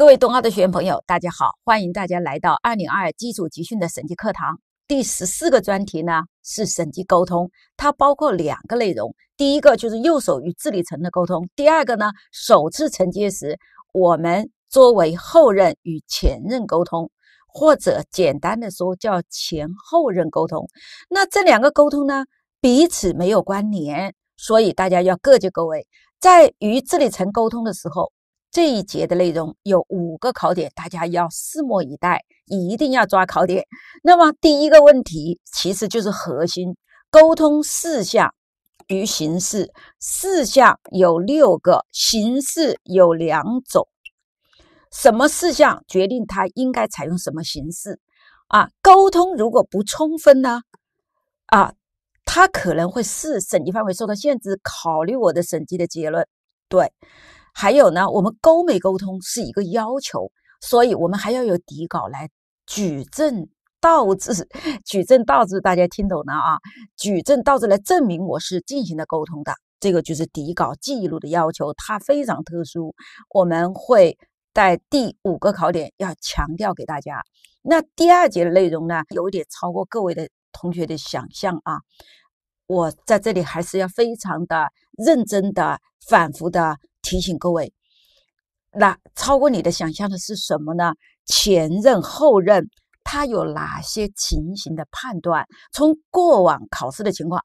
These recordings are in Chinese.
各位东奥的学员朋友，大家好！欢迎大家来到二零二二基础集训的审计课堂。第十四个专题呢是审计沟通，它包括两个内容。第一个就是右手与治理层的沟通；第二个呢，首次承接时，我们作为后任与前任沟通，或者简单的说叫前后任沟通。那这两个沟通呢，彼此没有关联，所以大家要各就各位。在与治理层沟通的时候。这一节的内容有五个考点，大家要拭目以待，一定要抓考点。那么第一个问题其实就是核心沟通事项与形式，事项有六个，形式有两种。什么事项决定它应该采用什么形式啊？沟通如果不充分呢？啊，它可能会是审计范围受到限制，考虑我的审计的结论，对。还有呢，我们沟没沟通是一个要求，所以我们还要有底稿来举证倒置，举证倒置，大家听懂了啊？举证倒置来证明我是进行了沟通的，这个就是底稿记录的要求，它非常特殊。我们会在第五个考点要强调给大家。那第二节的内容呢，有点超过各位的同学的想象啊，我在这里还是要非常的认真的、反复的。提醒各位，那超过你的想象的是什么呢？前任、后任，他有哪些情形的判断？从过往考试的情况，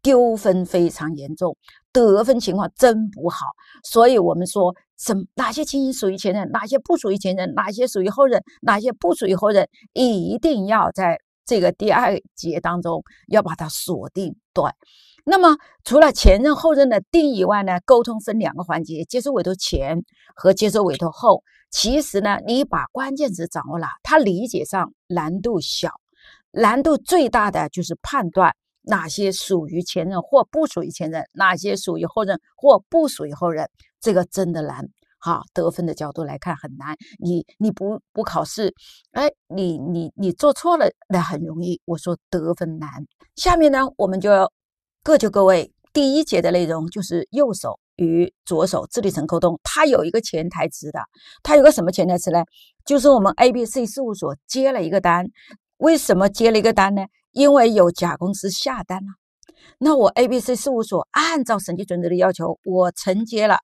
丢分非常严重，得分情况真不好。所以我们说，么哪些情形属于前任，哪些不属于前任，哪些属于后任，哪些不属于后任，一定要在这个第二节当中要把它锁定对。那么，除了前任、后任的定以外呢？沟通分两个环节：接受委托前和接受委托后。其实呢，你把关键词掌握了，他理解上难度小；难度最大的就是判断哪些属于前任或不属于前任，哪些属于后任或不属于后任。这个真的难，哈！得分的角度来看很难。你你不不考试，哎，你你你做错了那很容易。我说得分难。下面呢，我们就要。各就各位。第一节的内容就是右手与左手智力层沟通，它有一个前台词的，它有个什么前台词呢？就是我们 A B C 事务所接了一个单，为什么接了一个单呢？因为有甲公司下单了。那我 A B C 事务所按照审计准则的要求，我承接了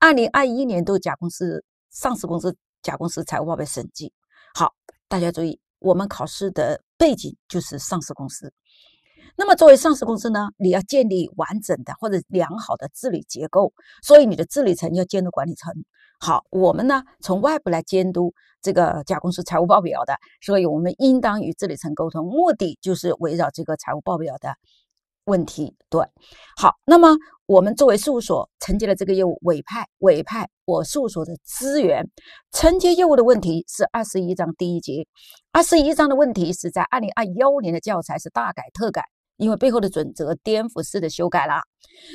二零二一年度甲公司上市公司甲公司财务报表审计。好，大家注意，我们考试的背景就是上市公司。那么，作为上市公司呢，你要建立完整的或者良好的治理结构，所以你的治理层要监督管理层。好，我们呢从外部来监督这个甲公司财务报表的，所以我们应当与治理层沟通，目的就是围绕这个财务报表的问题。对，好，那么我们作为事务所承接了这个业务，委派委派我事务所的资源承接业务的问题是二十一章第一节。二十一章的问题是在二零二幺年的教材是大改特改。因为背后的准则颠覆式的修改了，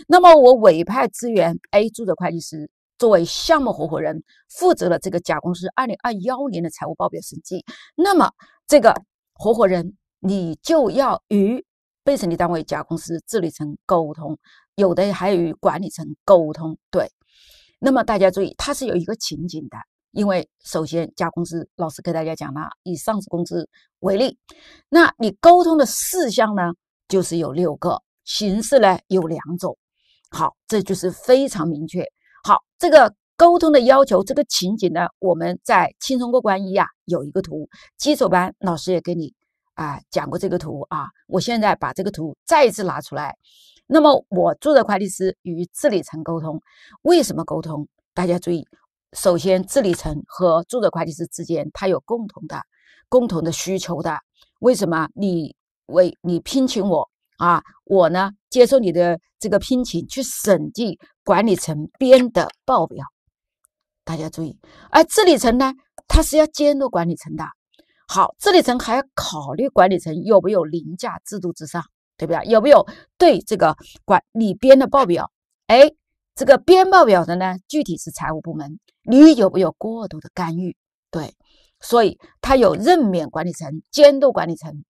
那么我委派资源 A 注册会计师作为项目合伙人，负责了这个甲公司二零二幺年的财务报表审计。那么这个合伙人，你就要与被审计单位甲公司治理层沟通，有的还与管理层沟通。对，那么大家注意，它是有一个情景的，因为首先甲公司老师给大家讲了，以上市公司为例，那你沟通的事项呢？就是有六个形式呢，有两种。好，这就是非常明确。好，这个沟通的要求，这个情景呢，我们在轻松过关一呀有一个图，基础班老师也给你啊讲过这个图啊。我现在把这个图再一次拿出来。那么，我注册会计师与治理层沟通，为什么沟通？大家注意，首先治理层和注册会计师之间，他有共同的、共同的需求的。为什么？你。为你聘请我啊，我呢接受你的这个聘请，去审计管理层编的报表。大家注意，而治理层呢，它是要监督管理层的。好，治理层还要考虑管理层有没有凌驾制度之上，对不对？有没有对这个管你编的报表？哎，这个编报表的呢，具体是财务部门，你有没有过度的干预？对，所以他有任免管理层，监督管理层。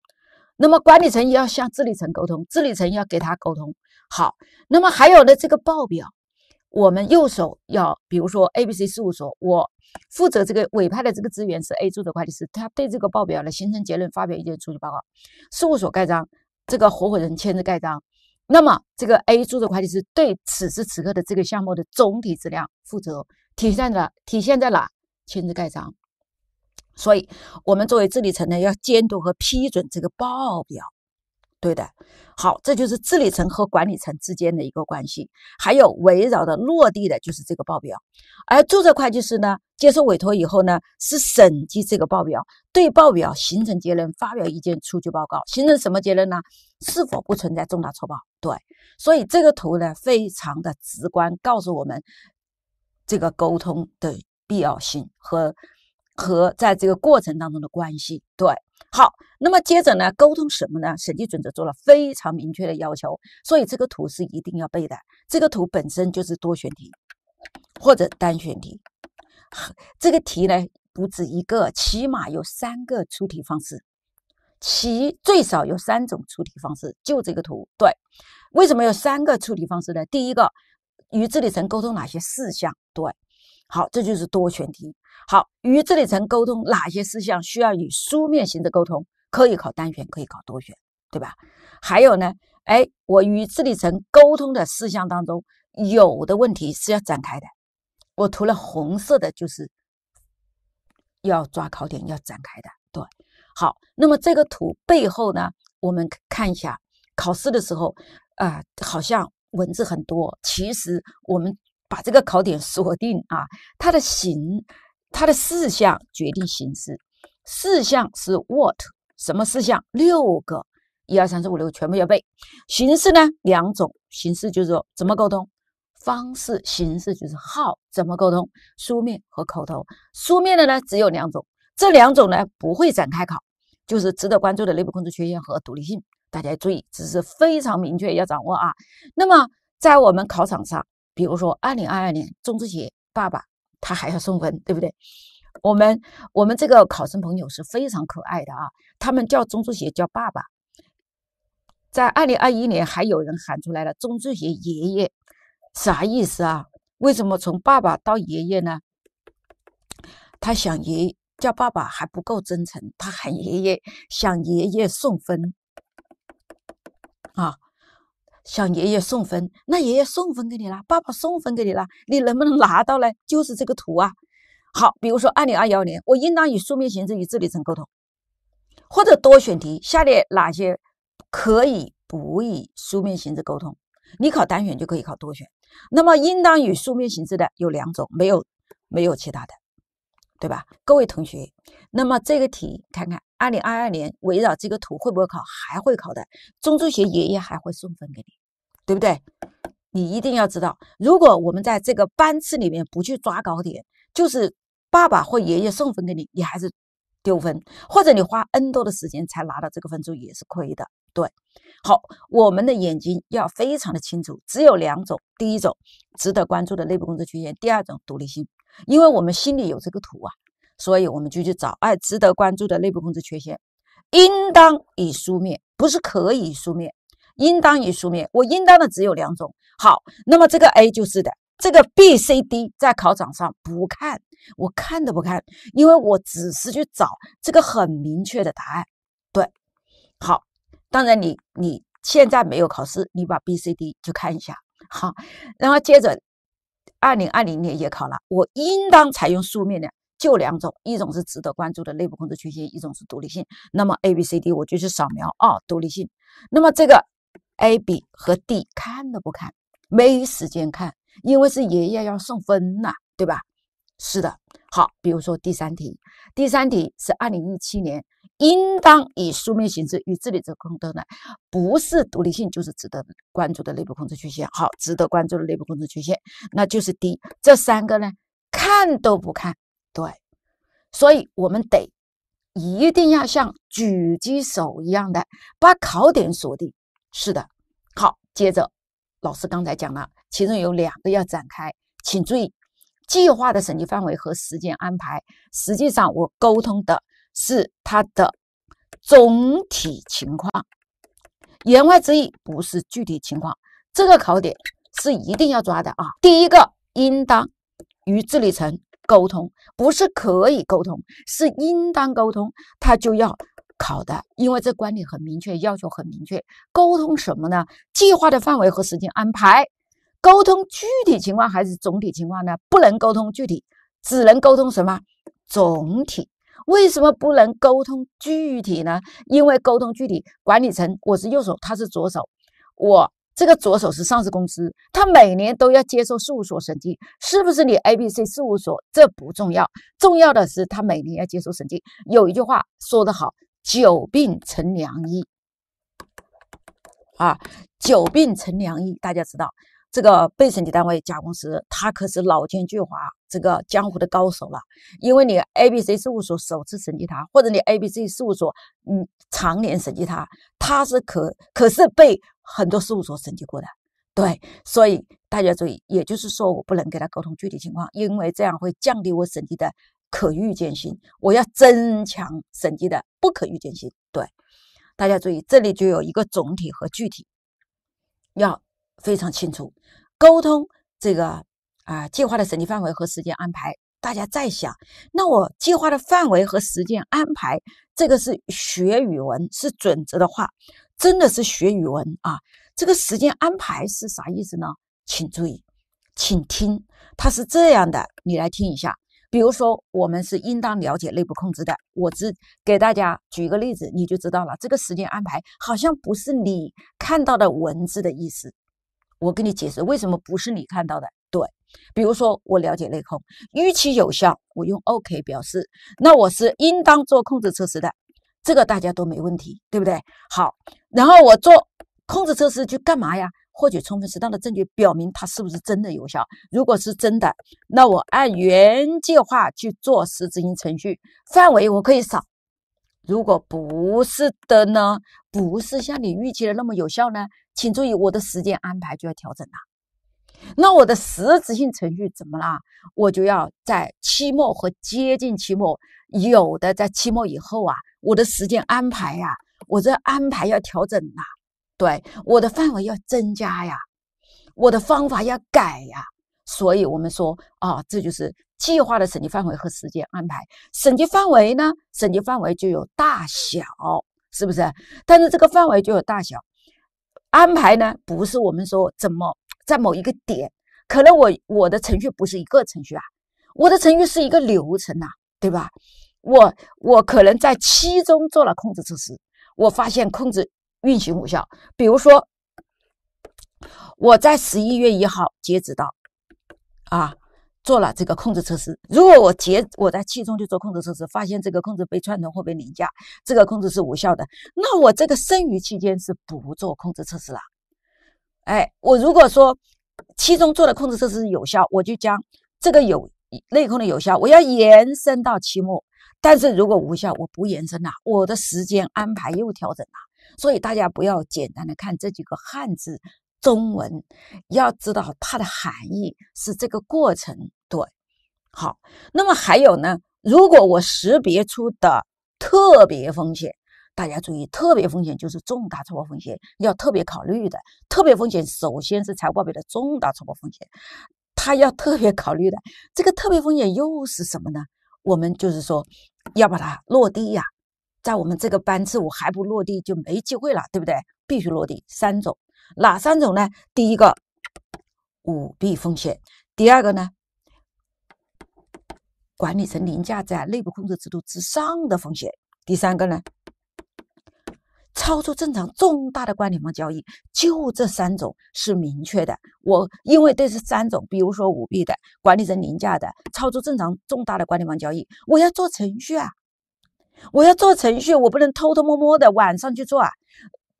那么管理层也要向治理层沟通，治理层要给他沟通好。那么还有呢，这个报表，我们右手要，比如说 A、B、C 事务所，我负责这个委派的这个资源是 A 柱的会计师，他对这个报表的形成结论发表意见、出具报告，事务所盖章，这个合伙人签字盖章。那么这个 A 柱的会计师对此时此刻的这个项目的总体质量负责，体现在体现在哪？签字盖章。所以，我们作为治理层呢，要监督和批准这个报表，对的。好，这就是治理层和管理层之间的一个关系。还有围绕的落地的就是这个报表，而注册会计师呢，接受委托以后呢，是审计这个报表，对报表形成结论，发表意见，出具报告，形成什么结论呢？是否不存在重大错报？对，所以这个图呢，非常的直观，告诉我们这个沟通的必要性和。和在这个过程当中的关系，对，好，那么接着呢，沟通什么呢？审计准则做了非常明确的要求，所以这个图是一定要背的。这个图本身就是多选题或者单选题，这个题呢不止一个，起码有三个出题方式，其最少有三种出题方式，就这个图，对，为什么有三个出题方式呢？第一个，与治理层沟通哪些事项，对，好，这就是多选题。好，与治理层沟通哪些事项需要以书面形式沟通？可以考单选，可以考多选，对吧？还有呢？哎，我与治理层沟通的事项当中，有的问题是要展开的。我涂了红色的，就是要抓考点，要展开的，对。好，那么这个图背后呢，我们看一下考试的时候啊，好像文字很多，其实我们把这个考点 锁定啊，它的形。它的四项决定形式，四项是 what 什么事项？六个，一二三四五六，全部要背。形式呢，两种形式就是说怎么沟通方式，形式就是 how 怎么沟通，书面和口头。书面的呢只有两种，这两种呢不会展开考，就是值得关注的内部控制缺陷和独立性，大家注意，这是非常明确要掌握啊。那么在我们考场上，比如说二零二二年中职协爸爸。他还要送分，对不对？我们我们这个考生朋友是非常可爱的啊，他们叫钟书协叫爸爸，在二零二一年还有人喊出来了钟书协爷爷，啥意思啊？为什么从爸爸到爷爷呢？他想爷叫爸爸还不够真诚，他喊爷爷想爷爷送分。向爷爷送分，那爷爷送分给你了，爸爸送分给你了，你能不能拿到呢？就是这个图啊。好，比如说二零二幺年，我应当以书面形式与治理层沟通，或者多选题，下列哪些可以不以书面形式沟通？你考单选就可以考多选。那么应当以书面形式的有两种，没有没有其他的，对吧？各位同学。那么这个题，看看二零二二年围绕这个图会不会考？还会考的，中注协爷爷还会送分给你，对不对？你一定要知道，如果我们在这个班次里面不去抓高点，就是爸爸或爷爷送分给你，你还是丢分，或者你花 N 多的时间才拿到这个分数也是亏的。对，好，我们的眼睛要非常的清楚，只有两种：第一种值得关注的内部工资曲线，第二种独立性，因为我们心里有这个图啊。所以我们就去找，哎，值得关注的内部控制缺陷，应当以书面，不是可以书面，应当以书面。我应当的只有两种。好，那么这个 A 就是的，这个 B、C、D 在考场上不看，我看都不看，因为我只是去找这个很明确的答案。对，好，当然你你现在没有考试，你把 B、C、D 就看一下。好，然后接着，二零二零年也考了，我应当采用书面的。就两种，一种是值得关注的内部控制缺陷，一种是独立性。那么 A、B、C、D 我就去扫描啊，独立性。那么这个 A、B 和 D 看都不看，没时间看，因为是爷爷要送分呐，对吧？是的。好，比如说第三题，第三题是二零一七年，应当以书面形式与治理者沟通的，不是独立性，就是值得关注的内部控制缺陷。好，值得关注的内部控制缺陷，那就是 D。这三个呢，看都不看。对，所以我们得一定要像狙击手一样的把考点锁定。是的，好，接着老师刚才讲了，其中有两个要展开，请注意计划的审计范围和时间安排。实际上我沟通的是它的总体情况，言外之意不是具体情况。这个考点是一定要抓的啊！第一个应当与治理层。沟通不是可以沟通，是应当沟通，他就要考的，因为这观点很明确，要求很明确。沟通什么呢？计划的范围和时间安排。沟通具体情况还是总体情况呢？不能沟通具体，只能沟通什么？总体。为什么不能沟通具体呢？因为沟通具体，管理层我是右手，他是左手，我。这个左手是上市公司，他每年都要接受事务所审计，是不是你 A B C 事务所？这不重要，重要的是他每年要接受审计。有一句话说得好：“久病成良医。”啊，久病成良医。大家知道这个被审计单位甲公司，他可是老奸巨猾，这个江湖的高手了。因为你 A B C 事务所首次审计他，或者你 A B C 事务所嗯常年审计他，他是可可是被。很多事务所审计过的，对，所以大家注意，也就是说，我不能跟他沟通具体情况，因为这样会降低我审计的可预见性，我要增强审计的不可预见性。对，大家注意，这里就有一个总体和具体，要非常清楚。沟通这个啊计划的审计范围和时间安排，大家再想，那我计划的范围和时间安排，这个是学语文是准则的话。真的是学语文啊！这个时间安排是啥意思呢？请注意，请听，它是这样的，你来听一下。比如说，我们是应当了解内部控制的。我只给大家举一个例子，你就知道了。这个时间安排好像不是你看到的文字的意思。我跟你解释为什么不是你看到的。对，比如说我了解内控，预期有效，我用 OK 表示，那我是应当做控制测试的。这个大家都没问题，对不对？好，然后我做控制测试去干嘛呀？获取充分适当的证据，表明它是不是真的有效。如果是真的，那我按原计划去做实质性程序，范围我可以少。如果不是的呢？不是像你预期的那么有效呢？请注意，我的时间安排就要调整了。那我的实质性程序怎么啦？我就要在期末和接近期末，有的在期末以后啊，我的时间安排呀，我这安排要调整呐，对，我的范围要增加呀，我的方法要改呀。所以我们说啊，这就是计划的审计范围和时间安排。审计范围呢，审计范围就有大小，是不是？但是这个范围就有大小。安排呢，不是我们说怎么。在某一个点，可能我我的程序不是一个程序啊，我的程序是一个流程呐，对吧？我我可能在期中做了控制测试，我发现控制运行无效。比如说，我在十一月一号截止到啊，做了这个控制测试。如果我截我在期中就做控制测试，发现这个控制被串通或被凌驾，这个控制是无效的，那我这个剩余期间是不做控制测试了。哎，我如果说期中做的控制措施有效，我就将这个有内控的有效，我要延伸到期末。但是如果无效，我不延伸了，我的时间安排又调整了。所以大家不要简单的看这几个汉字，中文，要知道它的含义是这个过程对，好，那么还有呢？如果我识别出的特别风险。大家注意，特别风险就是重大错报风险，要特别考虑的。特别风险首先是财务报表的重大错报风险，他要特别考虑的。这个特别风险又是什么呢？我们就是说要把它落地呀，在我们这个班次，我还不落地就没机会了，对不对？必须落地。三种，哪三种呢？第一个，舞弊风险；第二个呢，管理层凌驾在内部控制制度之上的风险；第三个呢？超出正常重大的关联方交易，就这三种是明确的。我因为这是三种，比如说舞弊的、管理层凌驾的、超出正常重大的关联方交易，我要做程序啊，我要做程序，我不能偷偷摸摸的晚上去做啊。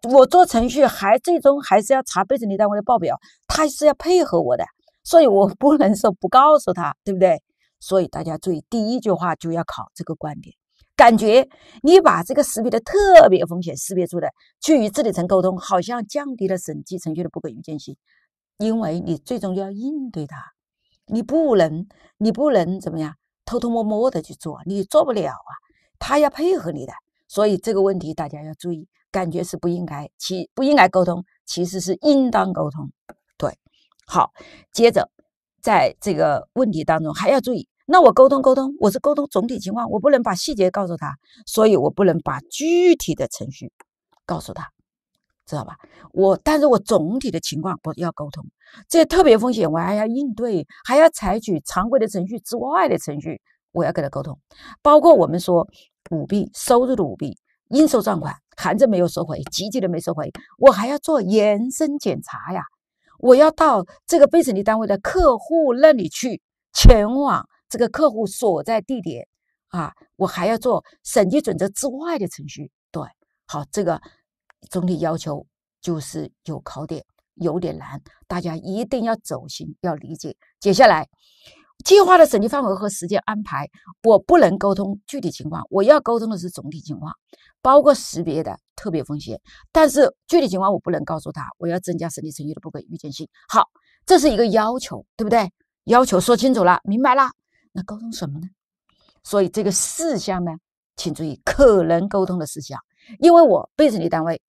我做程序还最终还是要查被审计单位的报表，他是要配合我的，所以我不能说不告诉他，对不对？所以大家注意，第一句话就要考这个观点。感觉你把这个识别的特别风险识别出来，去与治理层沟通，好像降低了审计程序的不可预见性，因为你最终要应对它，你不能，你不能怎么样偷偷摸摸的去做，你做不了啊，他要配合你的，所以这个问题大家要注意，感觉是不应该，其不应该沟通，其实是应当沟通，对，好，接着在这个问题当中还要注意。那我沟通沟通，我是沟通总体情况，我不能把细节告诉他，所以我不能把具体的程序告诉他，知道吧？我但是我总体的情况我要沟通，这些特别风险我还要应对，还要采取常规的程序之外的程序，我要跟他沟通。包括我们说舞弊收入的舞弊、应收账款函证没有收回、积极的没收回，我还要做延伸检查呀，我要到这个被审计单位的客户那里去前往。这个客户所在地点啊，我还要做审计准则之外的程序。对，好，这个总体要求就是有考点，有点难，大家一定要走心，要理解。接下来计划的审计范围和时间安排，我不能沟通具体情况，我要沟通的是总体情况，包括识别的特别风险，但是具体情况我不能告诉他。我要增加审计程序的不可预见性。好，这是一个要求，对不对？要求说清楚了，明白啦。那沟通什么呢？所以这个事项呢，请注意可能沟通的事项，因为我被审计单位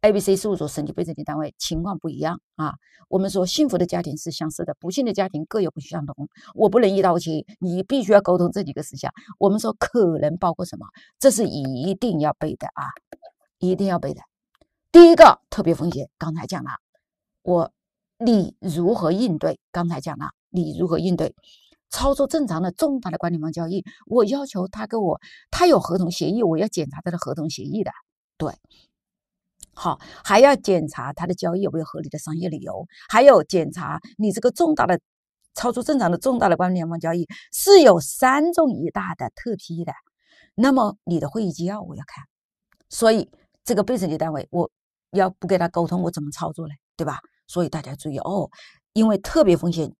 A、B、C 事务所审计被审计单位情况不一样啊。我们说幸福的家庭是相似的，不幸的家庭各有不相同。我不能一刀切，你必须要沟通这几个事项。我们说可能包括什么？这是一定要背的啊，一定要背的。第一个特别风险，刚才讲了，我你如何应对？刚才讲了，你如何应对？操作正常的重大的关联方交易，我要求他给我，他有合同协议，我要检查他的合同协议的，对，好，还要检查他的交易有没有合理的商业理由，还有检查你这个重大的、超出正常的重大的关联方交易是有三种一大的特批的，那么你的会议纪要我要看，所以这个被审计单位我要不跟他沟通，我怎么操作呢？对吧？所以大家注意哦，因为特别风险。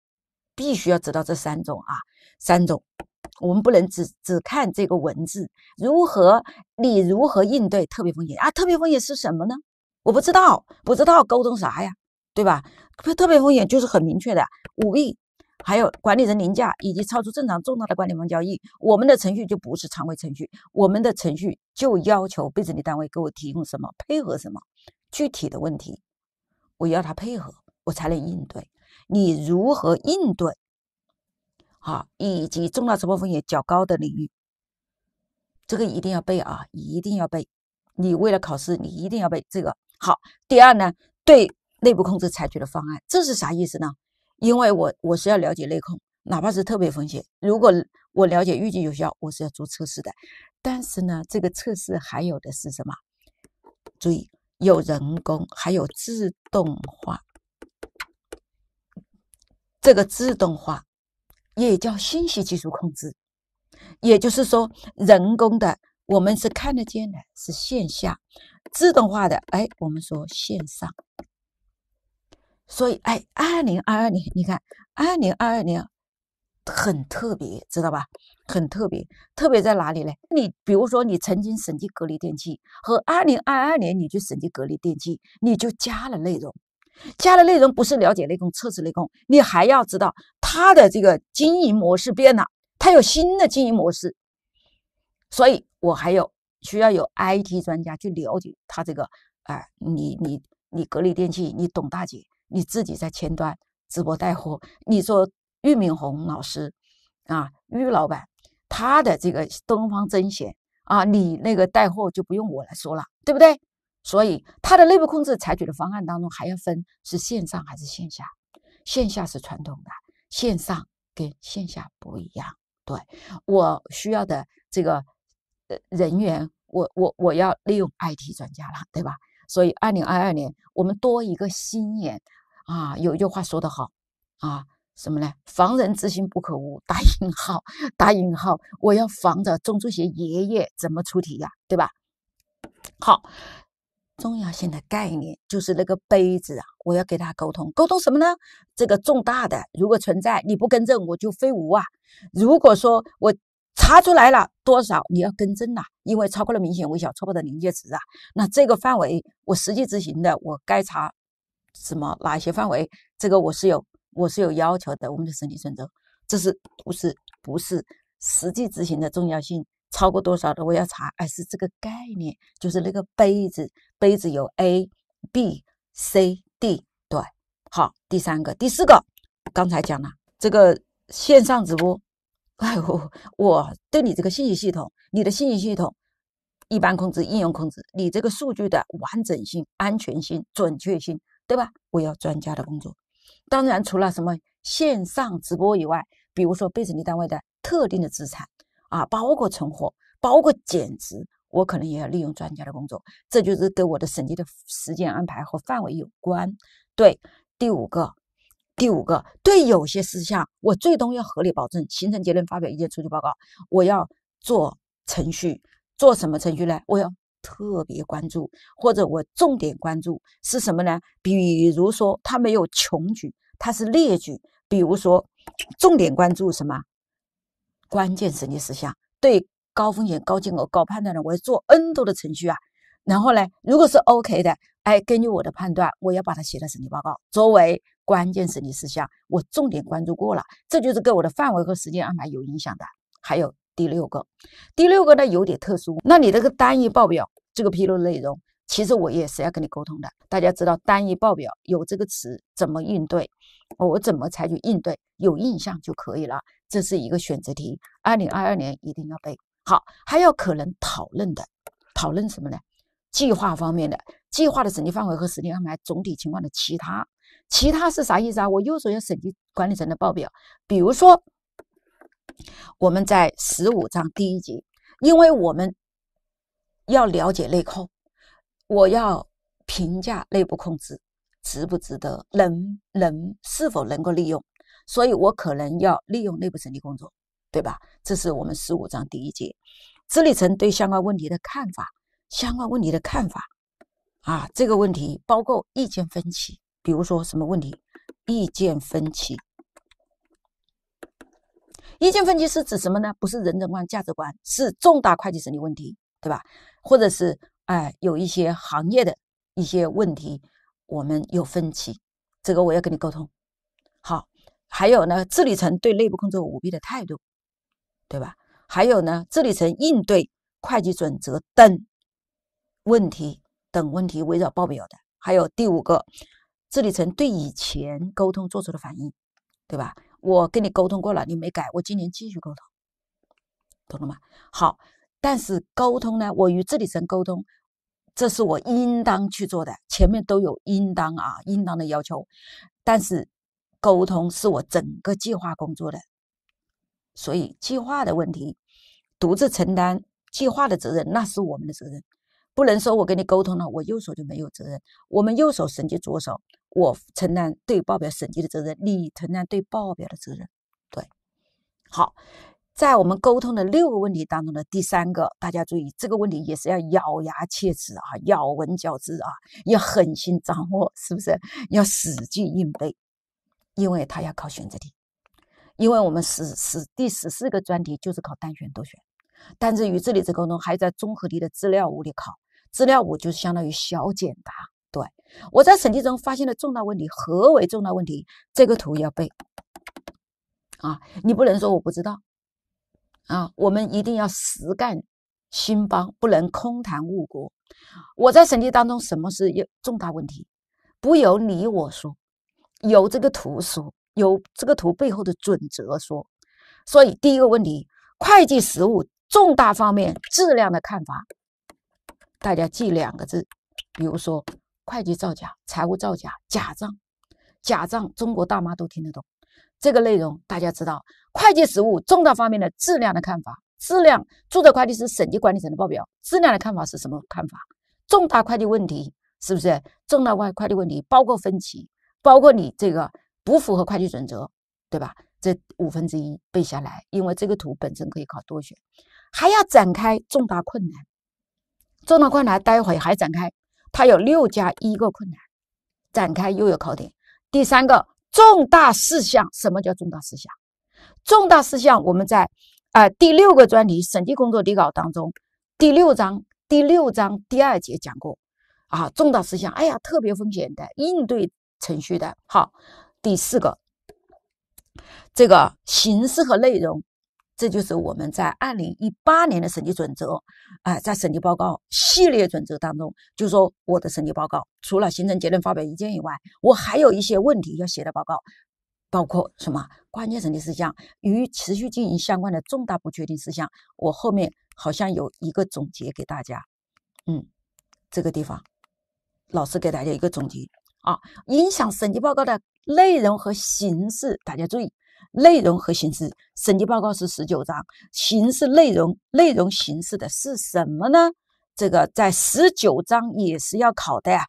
必须要知道这三种啊，三种，我们不能只只看这个文字，如何你如何应对特别风险啊？特别风险是什么呢？我不知道，不知道沟通啥呀，对吧？特别风险就是很明确的五弊，还有管理人凌驾以及超出正常重大的关联方交易，我们的程序就不是常规程序，我们的程序就要求被审计单位给我提供什么配合什么具体的问题，我要他配合，我才能应对。你如何应对？好，以及重大财务风险较高的领域，这个一定要背啊！一定要背。你为了考试，你一定要背这个。好，第二呢，对内部控制采取的方案，这是啥意思呢？因为我我是要了解内控，哪怕是特别风险，如果我了解预计有效，我是要做测试的。但是呢，这个测试还有的是什么？注意，有人工，还有自动化。这个自动化也叫信息技术控制，也就是说，人工的我们是看得见的，是线下；自动化的，哎，我们说线上。所以，哎，二零二二年，你看，二零二二年很特别，知道吧？很特别，特别在哪里呢？你比如说，你曾经审计格力电器，和二零二二年你去审计格力电器，你就加了内容。加的内容不是了解内功、测试内功，你还要知道他的这个经营模式变了，他有新的经营模式，所以我还有需要有 IT 专家去了解他这个。哎，你你你格力电器，你董大姐你自己在前端直播带货，你做俞敏洪老师，啊，俞老板他的这个东方甄选，啊，你那个带货就不用我来说了，对不对？所以，它的内部控制采取的方案当中还要分是线上还是线下。线下是传统的，线上跟线下不一样。对我需要的这个呃人员，我我我要利用 IT 专家了，对吧？所以，二零二二年我们多一个心眼啊。有一句话说得好啊，什么呢？防人之心不可无。打引号，打引号，我要防着中注协爷爷怎么出题呀，对吧？好。重要性的概念就是那个杯子啊，我要给他沟通，沟通什么呢？这个重大的如果存在，你不更正我就废无啊。如果说我查出来了多少，你要更正呐，因为超过了明显微小，超过的临界值啊，那这个范围我实际执行的，我该查什么？哪些范围？这个我是有，我是有要求的。我们的审理准则，这是不是不是实际执行的重要性？超过多少的我要查？哎，是这个概念，就是那个杯子，杯子有 A、B、C、D，对，好，第三个、第四个，刚才讲了这个线上直播，哎呦，我对你这个信息系统，你的信息系统一般控制、应用控制，你这个数据的完整性、安全性、准确性，对吧？我要专家的工作，当然除了什么线上直播以外，比如说被审计单位的特定的资产。啊，包括存货，包括减值，我可能也要利用专家的工作，这就是跟我的审计的时间安排和范围有关。对，第五个，第五个，对，有些事项我最终要合理保证形成结论、发表意见、出具报告，我要做程序，做什么程序呢？我要特别关注，或者我重点关注是什么呢？比如说他没有穷举，他是列举，比如说重点关注什么？关键审计事项，对高风险、高金额、高判断的，我要做 N 多的程序啊。然后呢，如果是 OK 的，哎，根据我的判断，我要把它写在审计报告作为关键审计事项，我重点关注过了。这就是跟我的范围和时间安排有影响的。还有第六个，第六个呢有点特殊。那你这个单一报表这个披露内容，其实我也是要跟你沟通的。大家知道单一报表有这个词怎么应对，我怎么采取应对，有印象就可以了。这是一个选择题，二零二二年一定要背好。还要可能讨论的，讨论什么呢？计划方面的，计划的审计范围和时间安排总体情况的其他，其他是啥意思啊？我右手要审计管理层的报表，比如说我们在十五章第一节，因为我们要了解内控，我要评价内部控制值不值得，能能是否能够利用。所以我可能要利用内部审计工作，对吧？这是我们十五章第一节，治理层对相关问题的看法，相关问题的看法，啊，这个问题包括意见分歧，比如说什么问题？意见分歧，意见分歧是指什么呢？不是人、人观、价值观，是重大会计审计问题，对吧？或者是哎，有一些行业的一些问题，我们有分歧，这个我要跟你沟通。好。还有呢，治理层对内部控制舞弊的态度，对吧？还有呢，治理层应对会计准则等问题等问题围绕报表的。还有第五个，治理层对以前沟通做出的反应，对吧？我跟你沟通过了，你没改，我今年继续沟通，懂了吗？好，但是沟通呢，我与治理层沟通，这是我应当去做的，前面都有应当啊，应当的要求，但是。沟通是我整个计划工作的，所以计划的问题，独自承担计划的责任，那是我们的责任，不能说我跟你沟通了，我右手就没有责任。我们右手审计左手，我承担对报表审计的责任，你承担对报表的责任。对，好，在我们沟通的六个问题当中的第三个，大家注意这个问题也是要咬牙切齿啊，咬文嚼字啊，要狠心掌握，是不是要死记硬背？因为他要考选择题，因为我们十十第十四个专题就是考单选多选，但是与这里的沟通还在综合题的资料五里考，资料五就是相当于小简答。对我在审题中发现的重大问题，何为重大问题？这个图要背啊！你不能说我不知道啊！我们一定要实干兴邦，不能空谈误国。我在审题当中，什么是重大问题？不由你我说。由这个图说，由这个图背后的准则说，所以第一个问题，会计实务重大方面质量的看法，大家记两个字，比如说会计造假、财务造假、假账、假账，中国大妈都听得懂。这个内容大家知道，会计实务重大方面的质量的看法，质量注册会计师审计管理层的报表，质量的看法是什么看法？重大会计问题是不是重大外会计问题包括分歧？包括你这个不符合会计准则，对吧？这五分之一背下来，因为这个图本身可以考多选，还要展开重大困难。重大困难待会还展开，它有六加一个困难，展开又有考点。第三个重大事项，什么叫重大事项？重大事项我们在啊第六个专题审计工作底稿当中第六章第六章第二节讲过啊重大事项，哎呀特别风险的应对。程序的好，第四个，这个形式和内容，这就是我们在二零一八年的审计准则，啊，在审计报告系列准则当中，就说我的审计报告除了形成结论发表意见以外，我还有一些问题要写的报告，包括什么关键审计事项与持续经营相关的重大不确定事项，我后面好像有一个总结给大家，嗯，这个地方，老师给大家一个总结。啊，影响审计报告的内容和形式，大家注意内容和形式。审计报告是十九章，形式内容内容形式的是什么呢？这个在十九章也是要考的啊，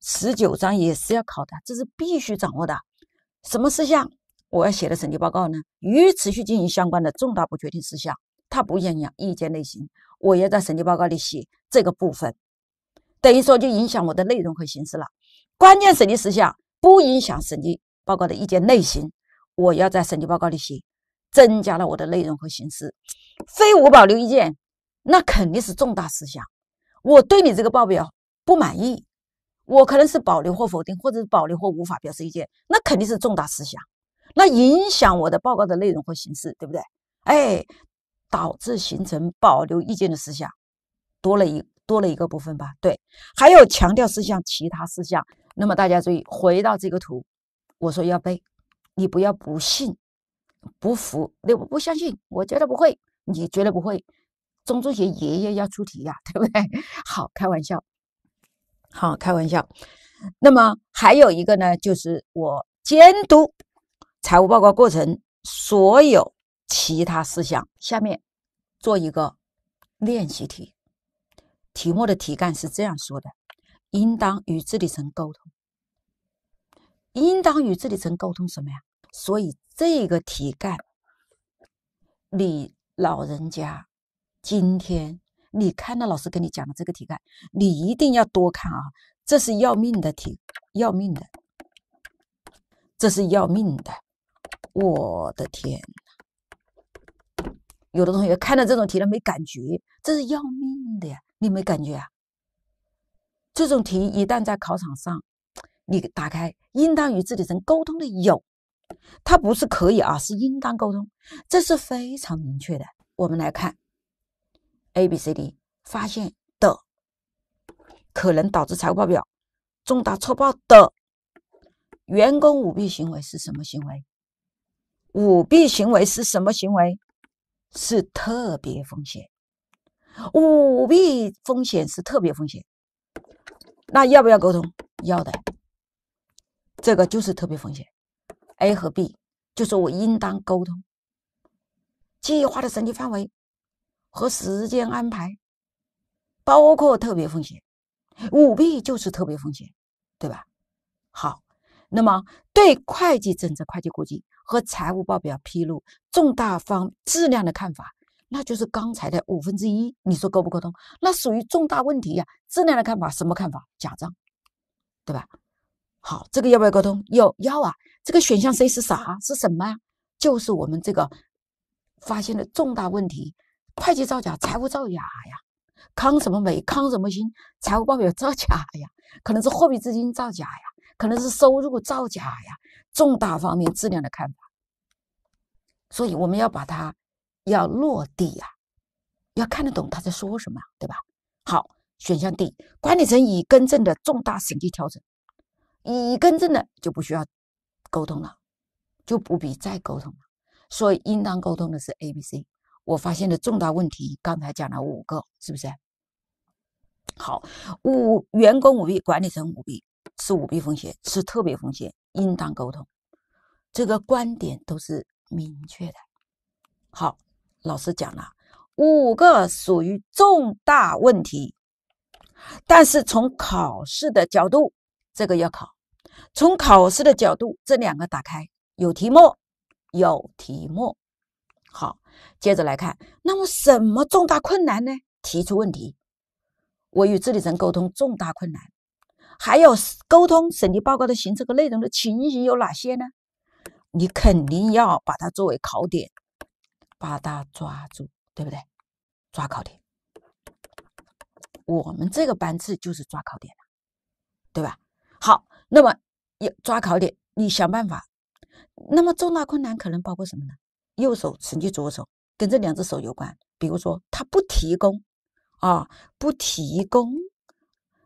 十九章也是要考的，这是必须掌握的。什么事项我要写的审计报告呢？与持续经营相关的重大不确定事项，它不影响意见类型，我要在审计报告里写这个部分，等于说就影响我的内容和形式了。关键审计事项不影响审计报告的意见类型，我要在审计报告里写，增加了我的内容和形式。非无保留意见，那肯定是重大事项。我对你这个报表不满意，我可能是保留或否定，或者是保留或无法表示意见，那肯定是重大事项，那影响我的报告的内容和形式，对不对？哎，导致形成保留意见的事项，多了一多了一个部分吧？对，还有强调事项、其他事项。那么大家注意，回到这个图，我说要背，你不要不信、不服，你我不相信，我觉得不会，你觉得不会？中中学爷爷要出题呀，对不对？好开玩笑，好开玩笑。那么还有一个呢，就是我监督财务报告过程，所有其他事项。下面做一个练习题，题目的题干是这样说的。应当与治理层沟通，应当与治理层沟通什么呀？所以这个题干，你老人家今天你看到老师跟你讲的这个题干，你一定要多看啊！这是要命的题，要命的，这是要命的！我的天呐！有的同学看到这种题了没感觉？这是要命的呀！你没感觉啊？这种题一旦在考场上，你打开，应当与自己人沟通的有，它不是可以啊，是应当沟通，这是非常明确的。我们来看 A、B、C、D，发现的可能导致财务报表重大错报的员工舞弊行为是什么行为？舞弊行为是什么行为？是特别风险，舞弊风险是特别风险。那要不要沟通？要的，这个就是特别风险。A 和 B 就是我应当沟通计划的审计范围和时间安排，包括特别风险。五 B 就是特别风险，对吧？好，那么对会计准则、会计估计和财务报表披露重大方质量的看法。那就是刚才的五分之一，你说沟不沟通？那属于重大问题呀，质量的看法什么看法？假账，对吧？好，这个要不要沟通？要要啊！这个选项 C 是啥？是什么呀？就是我们这个发现的重大问题，会计造假、财务造假呀，康什么美、康什么新，财务报表造假呀，可能是货币资金造假呀，可能是收入造假呀，重大方面质量的看法，所以我们要把它。要落地呀，要看得懂他在说什么，对吧？好，选项 D，管理层已更正的重大审计调整，已更正的就不需要沟通了，就不必再沟通了。所以，应当沟通的是 A、B、C。我发现的重大问题，刚才讲了五个，是不是？好，五员工舞弊，管理层舞弊是舞弊风险，是特别风险，应当沟通。这个观点都是明确的。好。老师讲了五个属于重大问题，但是从考试的角度，这个要考。从考试的角度，这两个打开有题目，有题目。好，接着来看，那么什么重大困难呢？提出问题，我与治理层沟通重大困难，还有沟通审计报告的形式和内容的情形有哪些呢？你肯定要把它作为考点。把它抓住，对不对？抓考点，我们这个班次就是抓考点，对吧？好，那么要抓考点，你想办法。那么重大困难可能包括什么呢？右手、成绩、左手，跟这两只手有关。比如说，他不提供啊，不提供。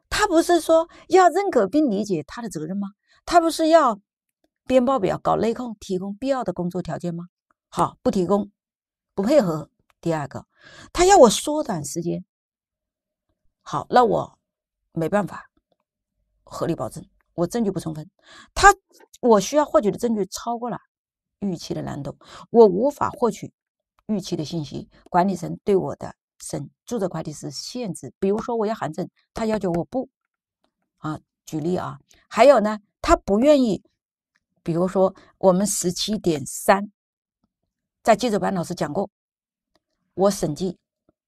他不是说要认可并理解他的责任吗？他不是要编报表、搞内控、提供必要的工作条件吗？好，不提供。不配合，第二个，他要我缩短时间。好，那我没办法，合理保证我证据不充分。他我需要获取的证据超过了预期的难度，我无法获取预期的信息。管理层对我的审注册会计师限制，比如说我要函证，他要求我不啊，举例啊，还有呢，他不愿意，比如说我们十七点三。在基础班老师讲过，我审计，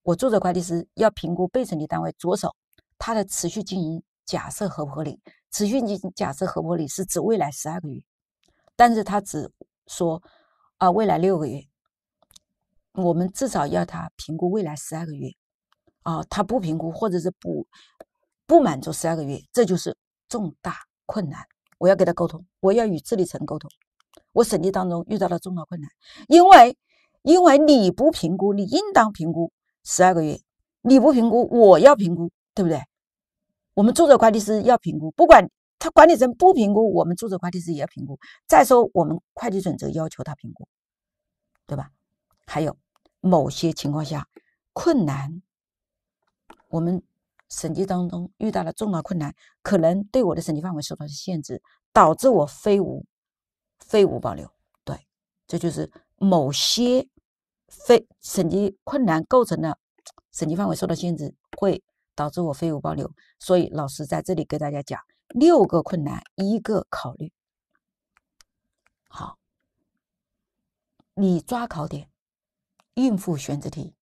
我注册会计师要评估被审计单位着手他的持续经营假设合不合理。持续经营假设合不合理是指未来十二个月，但是他只说，啊，未来六个月，我们至少要他评估未来十二个月，啊，他不评估或者是不不满足十二个月，这就是重大困难，我要给他沟通，我要与治理层沟通。我审计当中遇到了重大困难，因为因为你不评估，你应当评估十二个月，你不评估，我要评估，对不对？我们注册会计师要评估，不管他管理层不评估，我们注册会计师也要评估。再说我们会计准则要求他评估，对吧？还有某些情况下困难，我们审计当中遇到了重大困难，可能对我的审计范围受到限制，导致我非无。废物保留，对，这就是某些非审计困难构成的审计范围受到限制，会导致我废物保留。所以老师在这里给大家讲六个困难，一个考虑。好，你抓考点，应付选择题，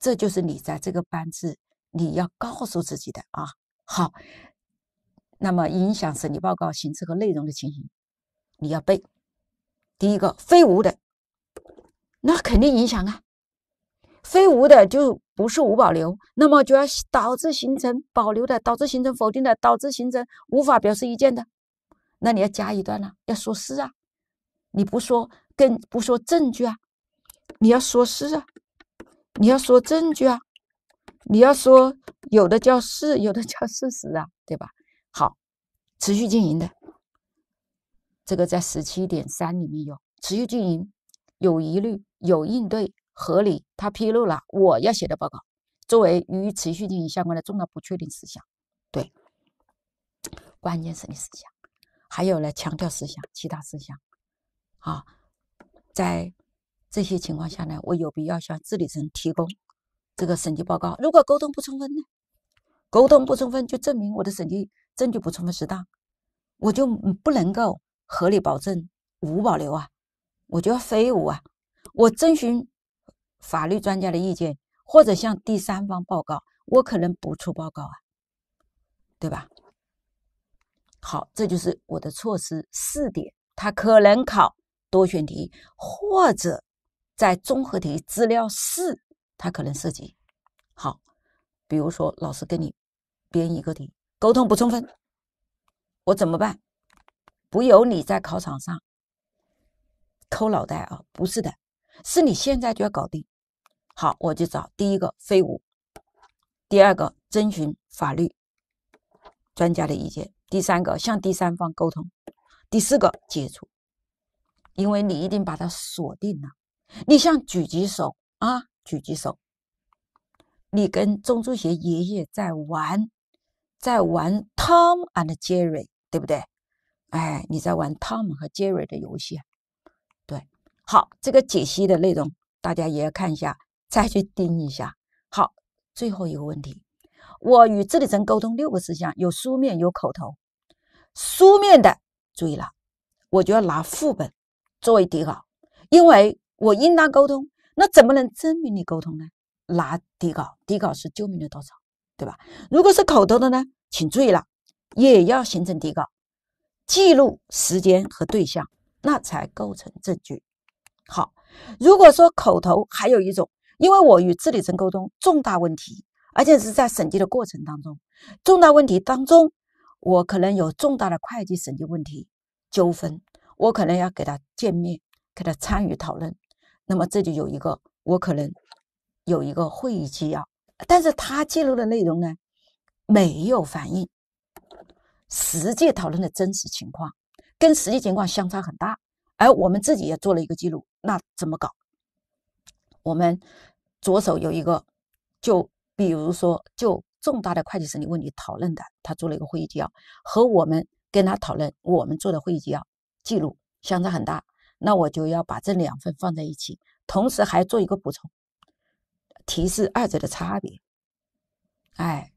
这就是你在这个班次你要告诉自己的啊。好，那么影响审计报告形式和内容的情形，你要背。第一个非无的，那肯定影响啊。非无的就不是无保留，那么就要导致形成保留的，导致形成否定的，导致形成无法表示意见的。那你要加一段了，要说事啊。你不说，更不说证据啊。你要说事啊，你要说证据啊，你要说有的叫事，有的叫事实啊，对吧？好，持续经营的。这个在十七点三里面有持续经营，有疑虑，有应对合理，他披露了我要写的报告作为与持续经营相关的重要不确定事项，对，关键审计事项，还有呢强调事项，其他事项，啊，在这些情况下呢，我有必要向治理层提供这个审计报告。如果沟通不充分呢？沟通不充分就证明我的审计证据不充分适当，我就不能够。合理保证无保留啊，我就要非无啊，我征询法律专家的意见，或者向第三方报告，我可能不出报告啊，对吧？好，这就是我的措施四点，它可能考多选题，或者在综合题资料四，它可能涉及。好，比如说老师跟你编一个题，沟通不充分，我怎么办？不由你在考场上抠脑袋啊！不是的，是你现在就要搞定。好，我就找第一个废物，第二个征询法律专家的意见，第三个向第三方沟通，第四个解除。因为你一定把它锁定了。你像狙击手啊，狙击手，你跟中柱协爷爷在玩，在玩 Tom and Jerry，对不对？哎，你在玩汤姆和杰瑞的游戏？对，好，这个解析的内容大家也要看一下，再去盯一下。好，最后一个问题，我与治理层沟通六个事项，有书面有口头，书面的注意了，我就要拿副本作为底稿，因为我应当沟通，那怎么能证明你沟通呢？拿底稿，底稿是救命的稻草，对吧？如果是口头的呢，请注意了，也要形成底稿。记录时间和对象，那才构成证据。好，如果说口头还有一种，因为我与治理层沟通重大问题，而且是在审计的过程当中，重大问题当中我可能有重大的会计审计问题纠纷，我可能要给他见面，给他参与讨论。那么这就有一个，我可能有一个会议纪要，但是他记录的内容呢，没有反映。实际讨论的真实情况跟实际情况相差很大，而我们自己也做了一个记录，那怎么搞？我们左手有一个，就比如说就重大的会计审理问题讨论的，他做了一个会议纪要，和我们跟他讨论我们做的会议纪要记录相差很大，那我就要把这两份放在一起，同时还做一个补充提示二者的差别，哎。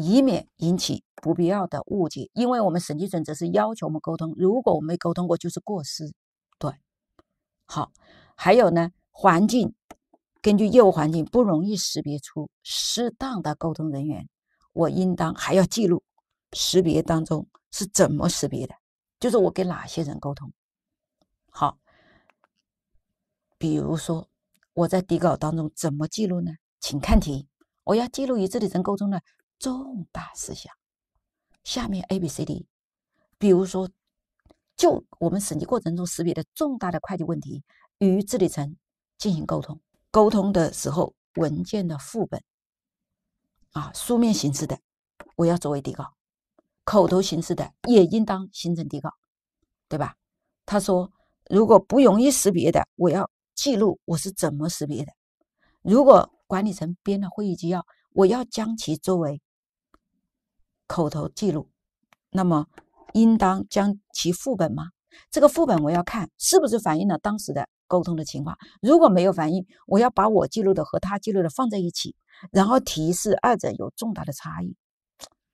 以免引起不必要的误解，因为我们审计准则是要求我们沟通，如果我们没沟通过，就是过失。对，好，还有呢，环境，根据业务环境不容易识别出适当的沟通人员，我应当还要记录识别当中是怎么识别的，就是我跟哪些人沟通。好，比如说我在底稿当中怎么记录呢？请看题，我要记录与这里人沟通的。重大事项，下面 A、B、C、D，比如说，就我们审计过程中识别的重大的会计问题，与治理层进行沟通。沟通的时候，文件的副本，啊，书面形式的，我要作为底稿；口头形式的，也应当形成底稿，对吧？他说，如果不容易识别的，我要记录我是怎么识别的。如果管理层编了会议纪要，我要将其作为口头记录，那么应当将其副本吗？这个副本我要看是不是反映了当时的沟通的情况。如果没有反映，我要把我记录的和他记录的放在一起，然后提示二者有重大的差异。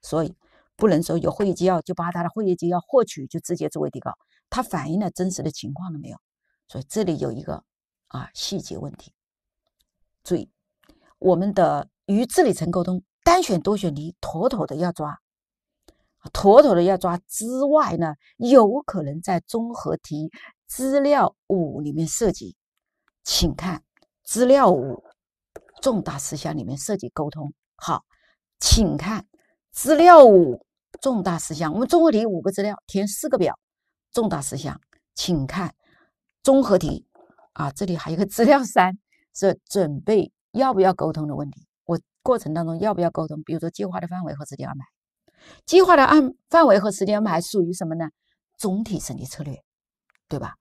所以不能说有会议纪要就把他的会议纪要获取就直接作为底稿，他反映了真实的情况了没有？所以这里有一个啊细节问题。注意我们的与治理层沟通，单选多选题妥妥的要抓。妥妥的要抓之外呢，有可能在综合题资料五里面涉及，请看资料五重大事项里面涉及沟通。好，请看资料五重大事项。我们综合题五个资料填四个表，重大事项，请看综合题啊，这里还有个资料三是准备要不要沟通的问题。我过程当中要不要沟通？比如说计划的范围和时间安排。计划的按范围和时间，安排属于什么呢？总体审计策略，对吧？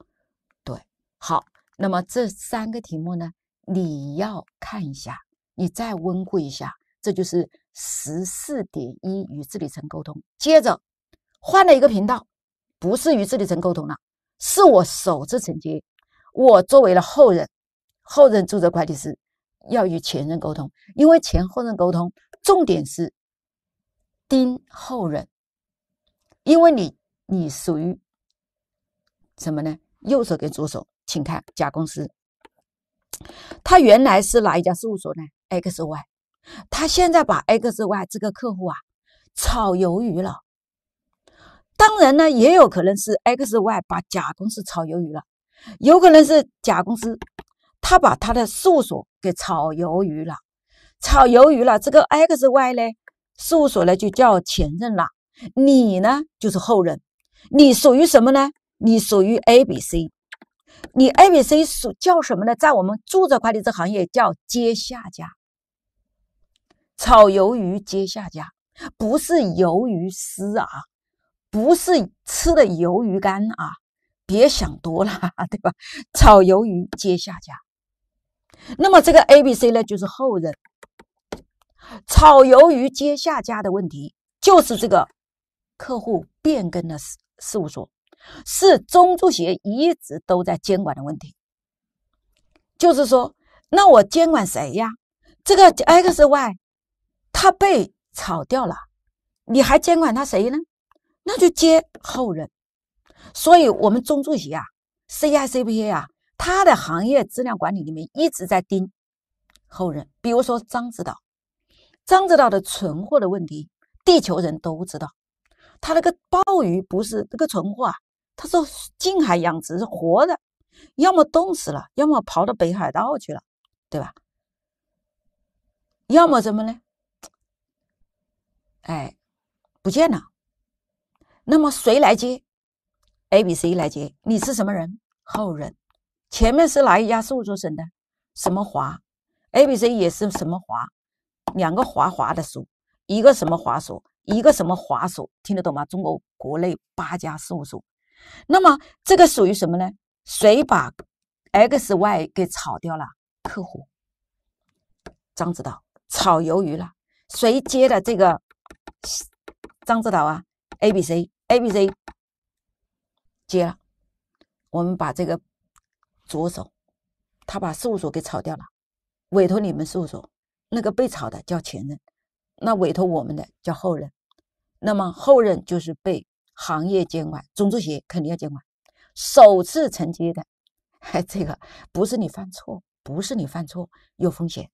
对，好。那么这三个题目呢，你要看一下，你再温故一下。这就是十四点一与治理层沟通。接着换了一个频道，不是与治理层沟通了，是我首次承接。我作为了后人，后人注册会计师要与前任沟通，因为前后任沟通，重点是。丁后人，因为你你属于什么呢？右手跟左手，请看甲公司，他原来是哪一家事务所呢？X Y，他现在把 X Y 这个客户啊炒鱿鱼了。当然呢，也有可能是 X Y 把甲公司炒鱿鱼了，有可能是甲公司他把他的事务所给炒鱿鱼了，炒鱿鱼了，这个 X Y 呢？事务所呢就叫前任了，你呢就是后任，你属于什么呢？你属于 A、B、C，你 A、B、C 属叫什么呢？在我们注册会计这行业叫接下家，炒鱿鱼接下家，不是鱿鱼丝啊，不是吃的鱿鱼干啊，别想多了 对吧？炒鱿鱼接下家，那么这个 A、B、C 呢就是后任。炒鱿鱼接下家的问题，就是这个客户变更的事事务所，是中注协一直都在监管的问题。就是说，那我监管谁呀？这个 X Y 他被炒掉了，你还监管他谁呢？那就接后人。所以，我们中注协啊，C I C P 啊，它的行业质量管理里面一直在盯后人，比如说张指导。獐子岛的存货的问题，地球人都知道。他那个鲍鱼不是那个存货，他说近海养殖是活的，要么冻死了，要么跑到北海道去了，对吧？要么怎么呢？哎，不见了。那么谁来接？A、B、C 来接？你是什么人？后人。前面是哪一家事务所审的？什么华？A、B、C 也是什么华？两个华华的书，一个什么华所，一个什么华所，听得懂吗？中国国内八家事务所，那么这个属于什么呢？谁把 X Y 给炒掉了？客户张指导炒鱿鱼了，谁接的这个张指导啊？A B C A B C 接了，我们把这个左手，他把事务所给炒掉了，委托你们事务所。那个被炒的叫前任，那委托我们的叫后任，那么后任就是被行业监管，中注协肯定要监管。首次承接的，哎，这个不是你犯错，不是你犯错，有风险，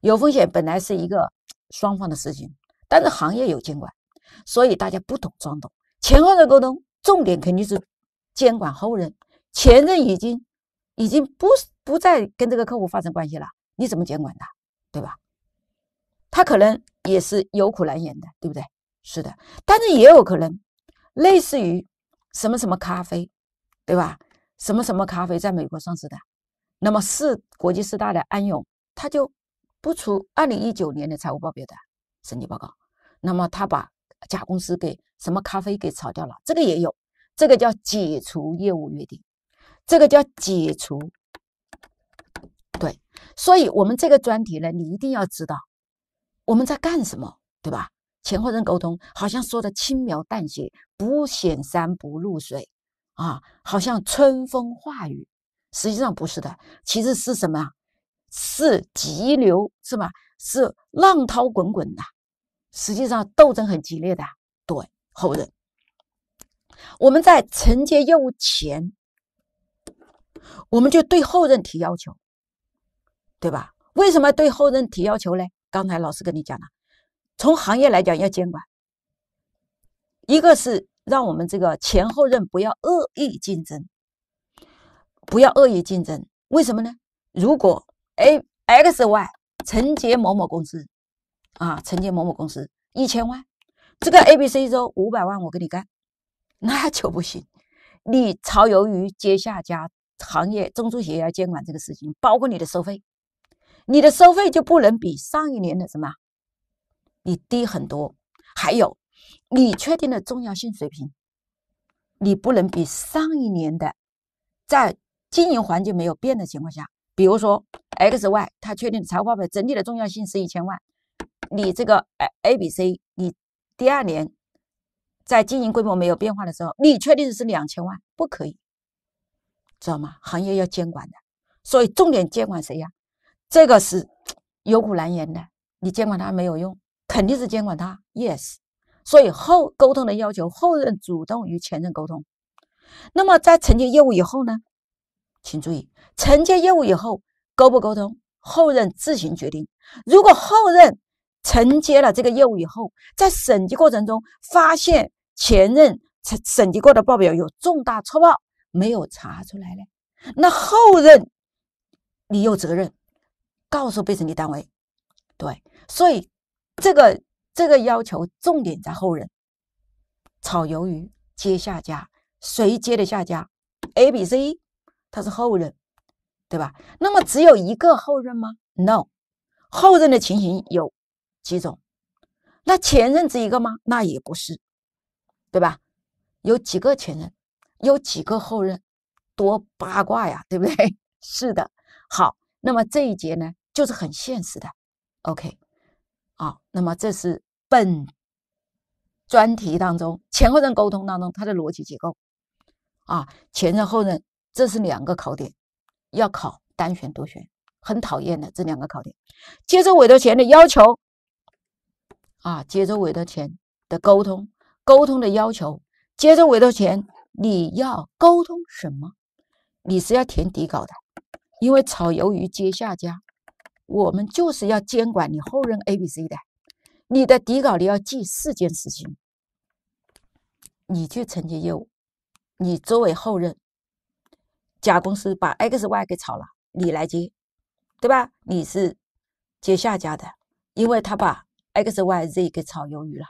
有风险。本来是一个双方的事情，但是行业有监管，所以大家不懂装懂。前后的沟通重点肯定是监管后任，前任已经已经不不再跟这个客户发生关系了，你怎么监管他？对吧？他可能也是有苦难言的，对不对？是的，但是也有可能类似于什么什么咖啡，对吧？什么什么咖啡在美国上市的，那么四国际四大的安永，他就不出二零一九年的财务报表的审计报告，那么他把甲公司给什么咖啡给炒掉了，这个也有，这个叫解除业务约定，这个叫解除。所以，我们这个专题呢，你一定要知道我们在干什么，对吧？前后任沟通好像说的轻描淡写，不显山不露水啊，好像春风化雨，实际上不是的，其实是什么啊？是急流是吧？是浪涛滚滚的，实际上斗争很激烈的。对后任，我们在承接业务前，我们就对后任提要求。对吧？为什么对后任提要求呢？刚才老师跟你讲了，从行业来讲要监管，一个是让我们这个前后任不要恶意竞争，不要恶意竞争。为什么呢？如果 A、X、Y 承接某某公司啊，承接某某公司一千万，这个 A、B、C 州五百万，我跟你干，那就不行。你超由于接下家行业，中注协要监管这个事情，包括你的收费。你的收费就不能比上一年的什么，你低很多。还有，你确定的重要性水平，你不能比上一年的，在经营环境没有变的情况下，比如说 X、Y，它确定财务报表整体的重要性是一千万，你这个 A、A、B、C，你第二年在经营规模没有变化的时候，你确定的是两千万，不可以，知道吗？行业要监管的，所以重点监管谁呀？这个是有苦难言的，你监管他没有用，肯定是监管他。Yes，所以后沟通的要求，后任主动与前任沟通。那么在承接业务以后呢？请注意，承接业务以后沟不沟通，后任自行决定。如果后任承接了这个业务以后，在审计过程中发现前任审审计过的报表有重大错报没有查出来呢？那后任你有责任。告诉被审理单位，对，所以这个这个要求重点在后人，炒鱿鱼接下家，谁接的下家？A、B、C，他是后人，对吧？那么只有一个后任吗？No，后任的情形有几种？那前任只一个吗？那也不是，对吧？有几个前任？有几个后任？多八卦呀，对不对？是的，好，那么这一节呢？就是很现实的，OK，啊，那么这是本专题当中前后任沟通当中它的逻辑结构，啊，前任后任这是两个考点要考单选多选很讨厌的这两个考点。接受委托前的要求，啊，接受委托前的沟通沟通的要求，接受委托前你要沟通什么？你是要填底稿的，因为炒鱿鱼接下家。我们就是要监管你后任 A、B、C 的。你的底稿里要记四件事情。你去承接业务，你作为后任，甲公司把 X、Y 给炒了，你来接，对吧？你是接下家的，因为他把 X、Y、Z 给炒鱿鱼了。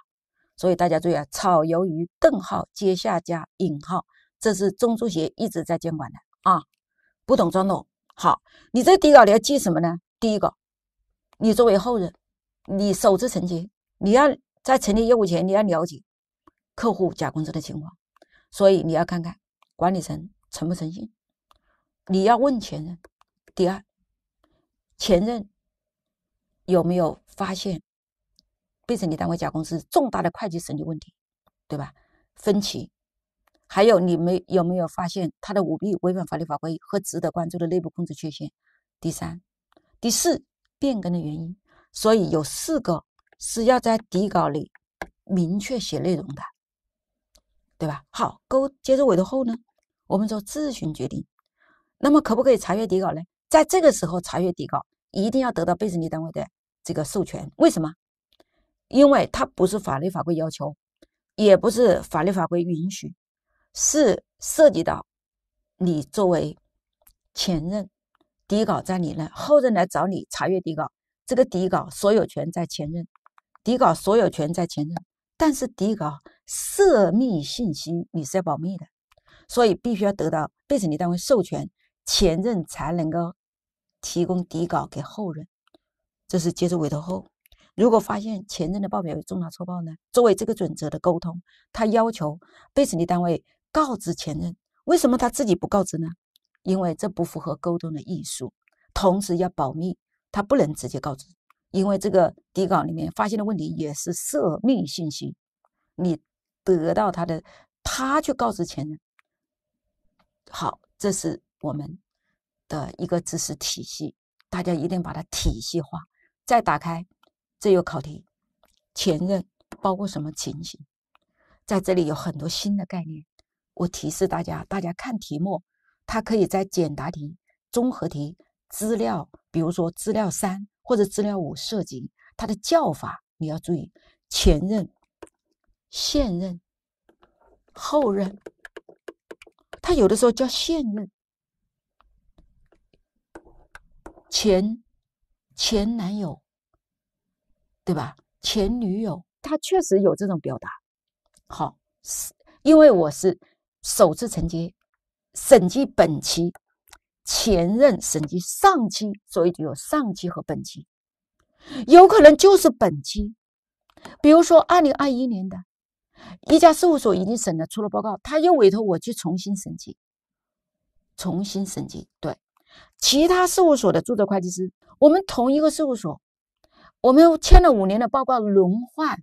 所以大家注意啊，炒鱿鱼顿号接下家引号，这是中注协一直在监管的啊。不懂装懂。好，你这底稿你要记什么呢？第一个，你作为后人，你首次承接，你要在成立业务前，你要了解客户甲公司的情况，所以你要看看管理层诚不诚信，你要问前任。第二，前任有没有发现被审计单位甲公司重大的会计审计问题，对吧？分歧，还有你们有没有发现他的舞弊、违反法律法规和值得关注的内部控制缺陷？第三。第四，变更的原因，所以有四个是要在底稿里明确写内容的，对吧？好，勾接受委托后呢，我们做咨询决定。那么可不可以查阅底稿呢？在这个时候查阅底稿，一定要得到被审计单位的这个授权。为什么？因为它不是法律法规要求，也不是法律法规允许，是涉及到你作为前任。底稿在你那，后人来找你查阅底稿，这个底稿所有权在前任，底稿所有权在前任，但是底稿涉密信息你是要保密的，所以必须要得到被审计单位授权，前任才能够提供底稿给后人。这是接受委托后，如果发现前任的报表有重大错报呢？作为这个准则的沟通，他要求被审计单位告知前任，为什么他自己不告知呢？因为这不符合沟通的艺术，同时要保密，他不能直接告知，因为这个底稿里面发现的问题也是涉密信息，你得到他的，他去告知前任。好，这是我们的一个知识体系，大家一定把它体系化。再打开，这有考题，前任包括什么情形？在这里有很多新的概念，我提示大家，大家看题目。他可以在简答题、综合题、资料，比如说资料三或者资料五涉及他的叫法，你要注意前任、现任、后任，他有的时候叫现任、前前男友，对吧？前女友，他确实有这种表达。好，是因为我是首次承接。审计本期，前任审计上期，所以就有上期和本期，有可能就是本期，比如说二零二一年的一家事务所已经审了出了报告，他又委托我去重新审计，重新审计对，其他事务所的注册会计师，我们同一个事务所，我们签了五年的报告轮换，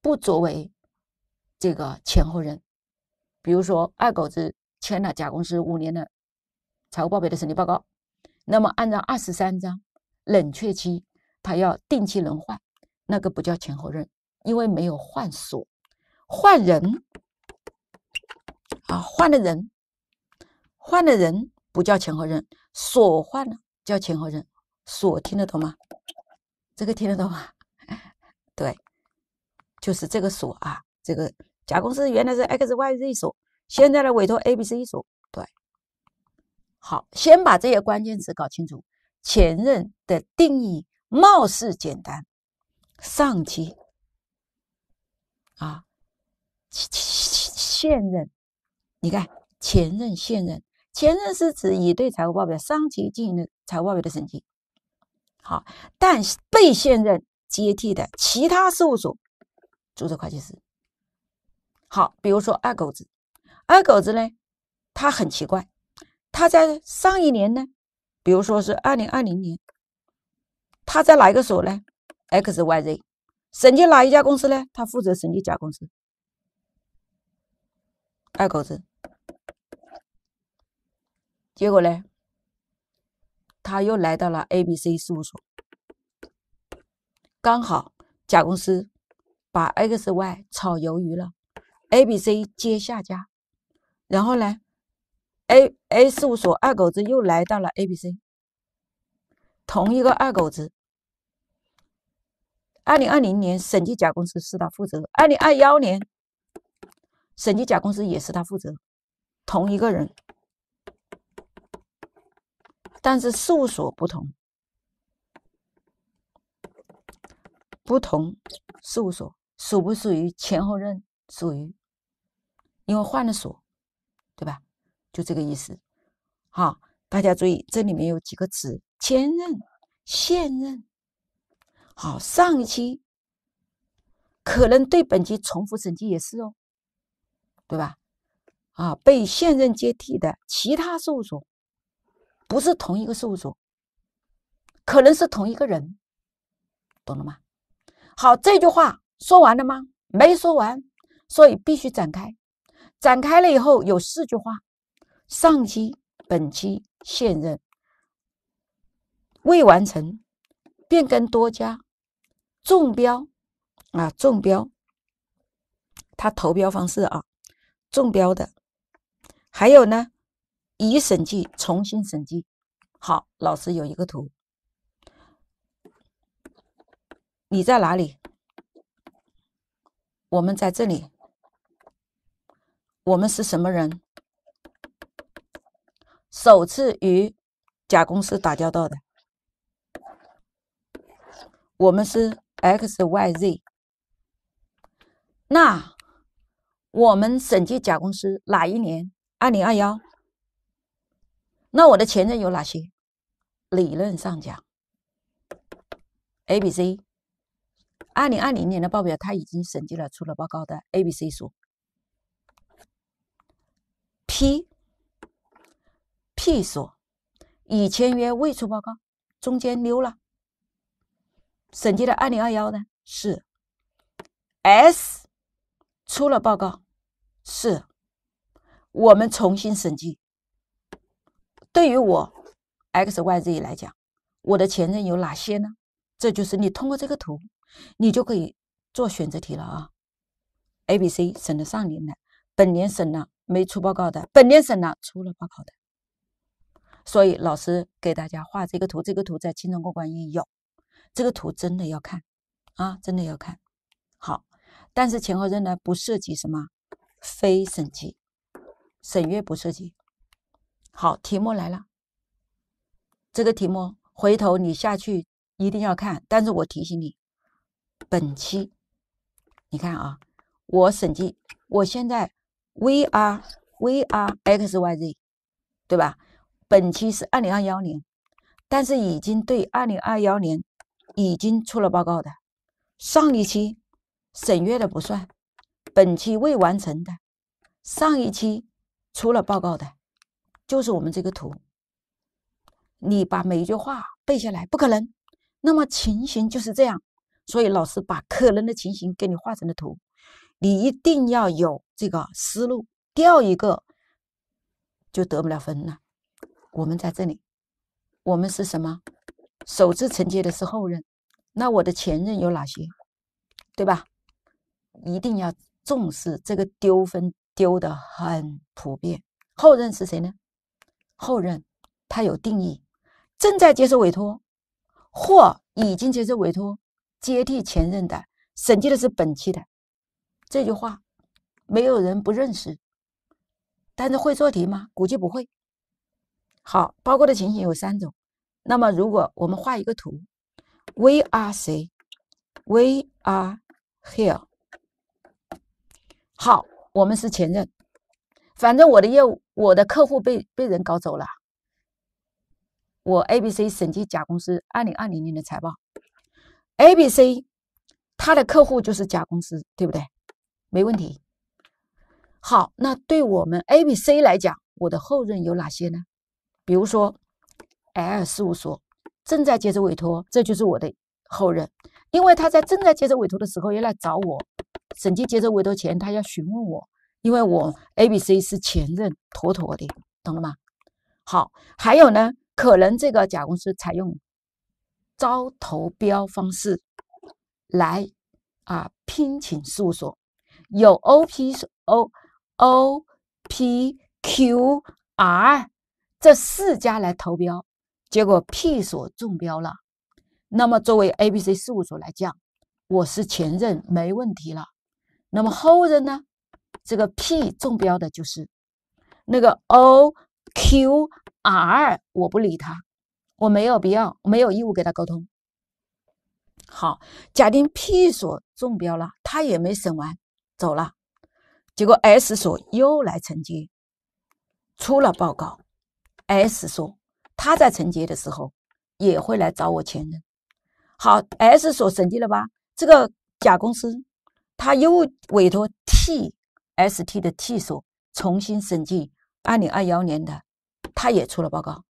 不作为这个前后任。比如说二狗子。签了甲公司五年的财务报表的审计报告，那么按照二十三章冷却期，他要定期轮换，那个不叫前后任，因为没有换锁，换人啊，换了人，换了人不叫前后任，锁换了叫前后任，锁听得懂吗？这个听得懂吗？对，就是这个锁啊，这个甲公司原来是 X Y Z 锁。现在呢，委托 A、B、C 所对，好，先把这些关键词搞清楚。前任的定义貌似简单，上级啊，现任，你看，前任、现任，前任是指已对财务报表上级进行了财务报表的审计，好，但被现任接替的其他事务所注册会计师，好，比如说二狗子。二狗子呢？他很奇怪。他在上一年呢，比如说是二零二零年，他在哪一个所呢？X Y Z 审计哪一家公司呢？他负责审计甲公司。二狗子，结果呢？他又来到了 A B C 事务所，刚好甲公司把 X Y 炒鱿鱼了，A B C 接下家。然后呢？A A 事务所二狗子又来到了 A B C，同一个二狗子。二零二零年审计甲公司是他负责，二零二幺年审计甲公司也是他负责，同一个人，但是事务所不同，不同事务所属不属于前后任，属于，因为换了所。对吧？就这个意思。好，大家注意，这里面有几个词：兼任、现任。好，上一期可能对本期重复审计也是哦，对吧？啊，被现任接替的其他事务所，不是同一个事务所，可能是同一个人，懂了吗？好，这句话说完了吗？没说完，所以必须展开。展开了以后有四句话：上期、本期、现任、未完成、变更多家、中标啊中标。他投标方式啊中标的。还有呢，已审计、重新审计。好，老师有一个图，你在哪里？我们在这里。我们是什么人？首次与甲公司打交道的，我们是 X Y Z。那我们审计甲公司哪一年？二零二幺。那我的前任有哪些？理论上讲，A B C。二零二零年的报表他已经审计了，出了报告的 A B C 所。一。P 所，已签约未出报告，中间溜了。审计的二零二幺呢是 S 出了报告，是我们重新审计。对于我 X Y Z 来讲，我的前任有哪些呢？这就是你通过这个图，你就可以做选择题了啊。A B C 审了上年的，本年审了。没出报告的，本年审了出了报告的，所以老师给大家画这个图，这个图在轻松过关也有，这个图真的要看啊，真的要看。好，但是前后任呢不涉及什么非审计，审阅不涉及。好，题目来了，这个题目回头你下去一定要看，但是我提醒你，本期你看啊，我审计，我现在。V R V R X Y Z，对吧？本期是二零二幺年，但是已经对二零二幺年已经出了报告的，上一期审阅的不算，本期未完成的，上一期出了报告的，就是我们这个图。你把每一句话背下来，不可能。那么情形就是这样，所以老师把可能的情形给你画成了图。你一定要有这个思路，掉一个就得不了分了。我们在这里，我们是什么？首次承接的是后任，那我的前任有哪些？对吧？一定要重视这个丢分丢的很普遍。后任是谁呢？后任他有定义，正在接受委托或已经接受委托接替前任的审计的是本期的。这句话，没有人不认识，但是会做题吗？估计不会。好，包括的情形有三种。那么，如果我们画一个图，We are 谁？We are here。好，我们是前任。反正我的业务，我的客户被被人搞走了。我 ABC 审计甲公司二零二零年的财报，ABC 他的客户就是甲公司，对不对？没问题。好，那对我们 A、B、C 来讲，我的后任有哪些呢？比如说，L 事务所正在接受委托，这就是我的后任，因为他在正在接受委托的时候要来找我。审计接受委托前，他要询问我，因为我 A、B、C 是前任，妥妥的，懂了吗？好，还有呢，可能这个甲公司采用招投标方式来啊聘请事务所。有 O P O O P Q R 这四家来投标，结果 P 所中标了。那么作为 A B C 事务所来讲，我是前任，没问题了。那么后任呢？这个 P 中标的就是那个 O Q R，我不理他，我没有必要，没有义务跟他沟通。好，假定 P 所中标了，他也没审完。走了，结果 S 所又来承接，出了报告。S 所他在承接的时候也会来找我前任。好，S 所审计了吧？这个甲公司他又委托 TST 的 T 所重新审计二零二幺年的，他也出了报告。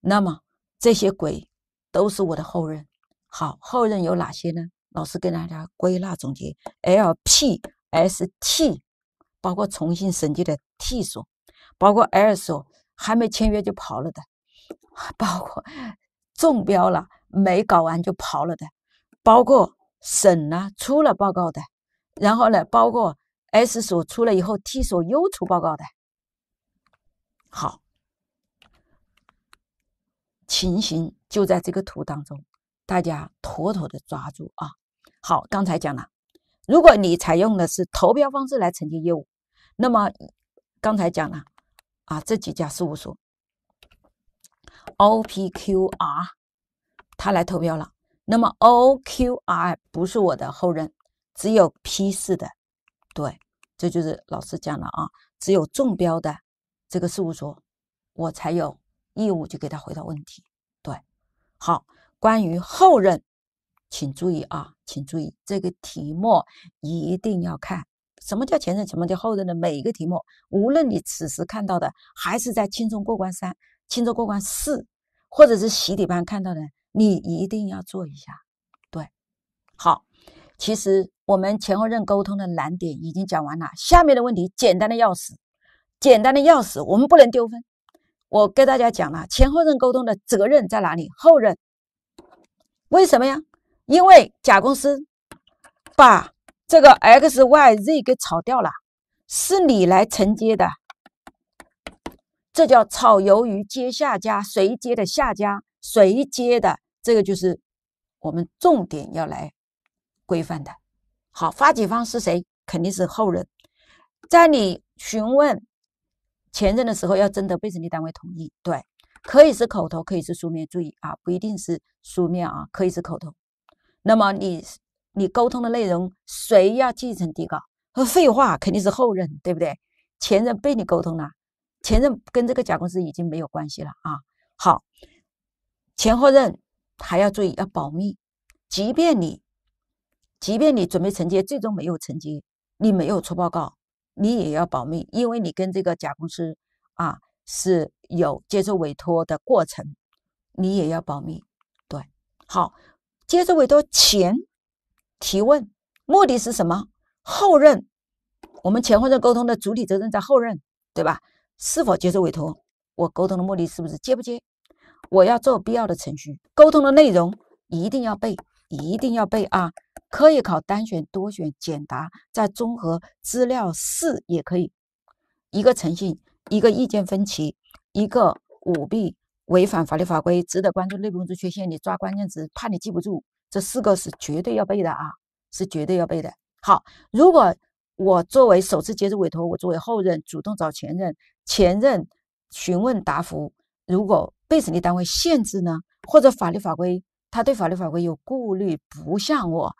那么这些鬼都是我的后任。好，后任有哪些呢？老师跟大家归纳总结：LP。S T 包括重新审计的 T 所，包括 L 所还没签约就跑了的，包括中标了没搞完就跑了的，包括审了出了报告的，然后呢，包括 S 所出了以后 T 所又出报告的，好，情形就在这个图当中，大家妥妥的抓住啊！好，刚才讲了。如果你采用的是投标方式来承接业务，那么刚才讲了啊，这几家事务所 O P Q R 他来投标了，那么 O Q R 不是我的后任，只有 P 四的，对，这就是老师讲了啊，只有中标的这个事务所，我才有义务去给他回答问题，对，好，关于后任，请注意啊。请注意，这个题目一定要看什么叫前任，什么叫后任的每一个题目，无论你此时看到的，还是在轻松过关三、轻松过关四，或者是习题班看到的，你一定要做一下。对，好，其实我们前后任沟通的难点已经讲完了，下面的问题简单的要死，简单的要死，我们不能丢分。我跟大家讲了前后任沟通的责任在哪里，后任为什么呀？因为甲公司把这个 XYZ 给炒掉了，是你来承接的，这叫炒鱿鱼接下家，谁接的下家谁接的，这个就是我们重点要来规范的。好，发起方是谁？肯定是后人。在你询问前任的时候，要征得被审计单位同意。对，可以是口头，可以是书面。注意啊，不一定是书面啊，可以是口头。那么你，你沟通的内容谁要继承底稿？和废话，肯定是后任，对不对？前任被你沟通了，前任跟这个甲公司已经没有关系了啊。好，前后任还要注意要保密，即便你，即便你准备承接，最终没有承接，你没有出报告，你也要保密，因为你跟这个甲公司啊是有接受委托的过程，你也要保密。对，好。接受委托前提问，目的是什么？后任，我们前后任沟通的主体责任在后任，对吧？是否接受委托？我沟通的目的是不是接不接？我要做必要的程序。沟通的内容一定要背，一定要背啊！可以考单选、多选、简答，在综合资料四也可以。一个诚信，一个意见分歧，一个舞弊。违反法律法规，值得关注内部工作缺陷。你抓关键词，怕你记不住，这四个是绝对要背的啊，是绝对要背的。好，如果我作为首次接受委托，我作为后任主动找前任，前任询问答复。如果被审理单位限制呢，或者法律法规他对法律法规有顾虑，不向我，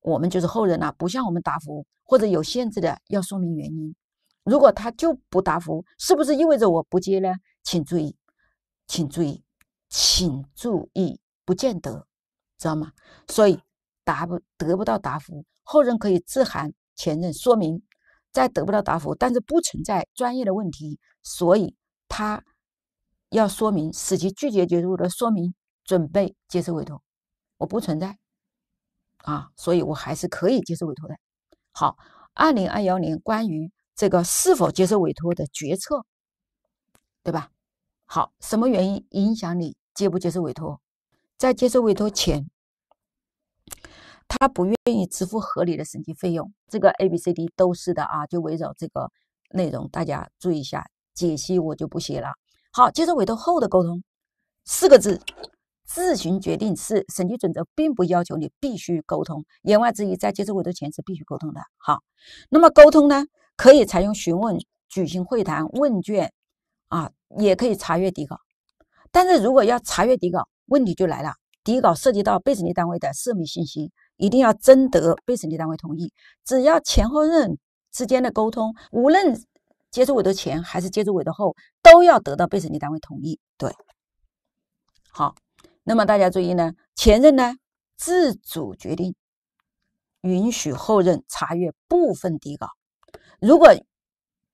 我们就是后人了，不向我们答复，或者有限制的要说明原因。如果他就不答复，是不是意味着我不接呢？请注意。请注意，请注意，不见得，知道吗？所以答不得不到答复，后人可以致函前任说明，再得不到答复，但是不存在专业的问题，所以他要说明使其拒绝决入的说明，准备接受委托，我不存在啊，所以我还是可以接受委托的。好，二零二幺年关于这个是否接受委托的决策，对吧？好，什么原因影响你接不接受委托？在接受委托前，他不愿意支付合理的审计费用，这个 A、B、C、D 都是的啊，就围绕这个内容，大家注意一下解析，我就不写了。好，接受委托后的沟通，四个字：自行决定。是审计准则并不要求你必须沟通，言外之意，在接受委托前是必须沟通的。好，那么沟通呢，可以采用询问、举行会谈、问卷，啊。也可以查阅底稿，但是如果要查阅底稿，问题就来了。底稿涉及到被审计单位的涉密信息，一定要征得被审计单位同意。只要前后任之间的沟通，无论接触委托前还是接触委托后，都要得到被审计单位同意。对，好，那么大家注意呢，前任呢自主决定允许后任查阅部分底稿，如果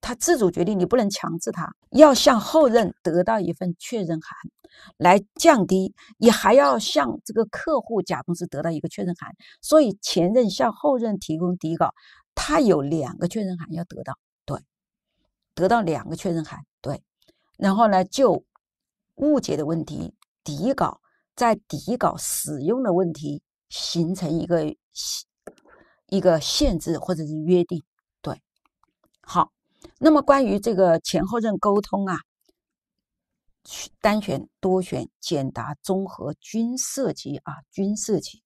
他自主决定，你不能强制他。要向后任得到一份确认函，来降低。你还要向这个客户甲公司得到一个确认函。所以前任向后任提供底稿，他有两个确认函要得到。对，得到两个确认函。对，然后呢，就误解的问题，底稿在底稿使用的问题形成一个一个限制或者是约定。对，好。那么关于这个前后任沟通啊，单选、多选、简答、综合均涉及啊，均涉及。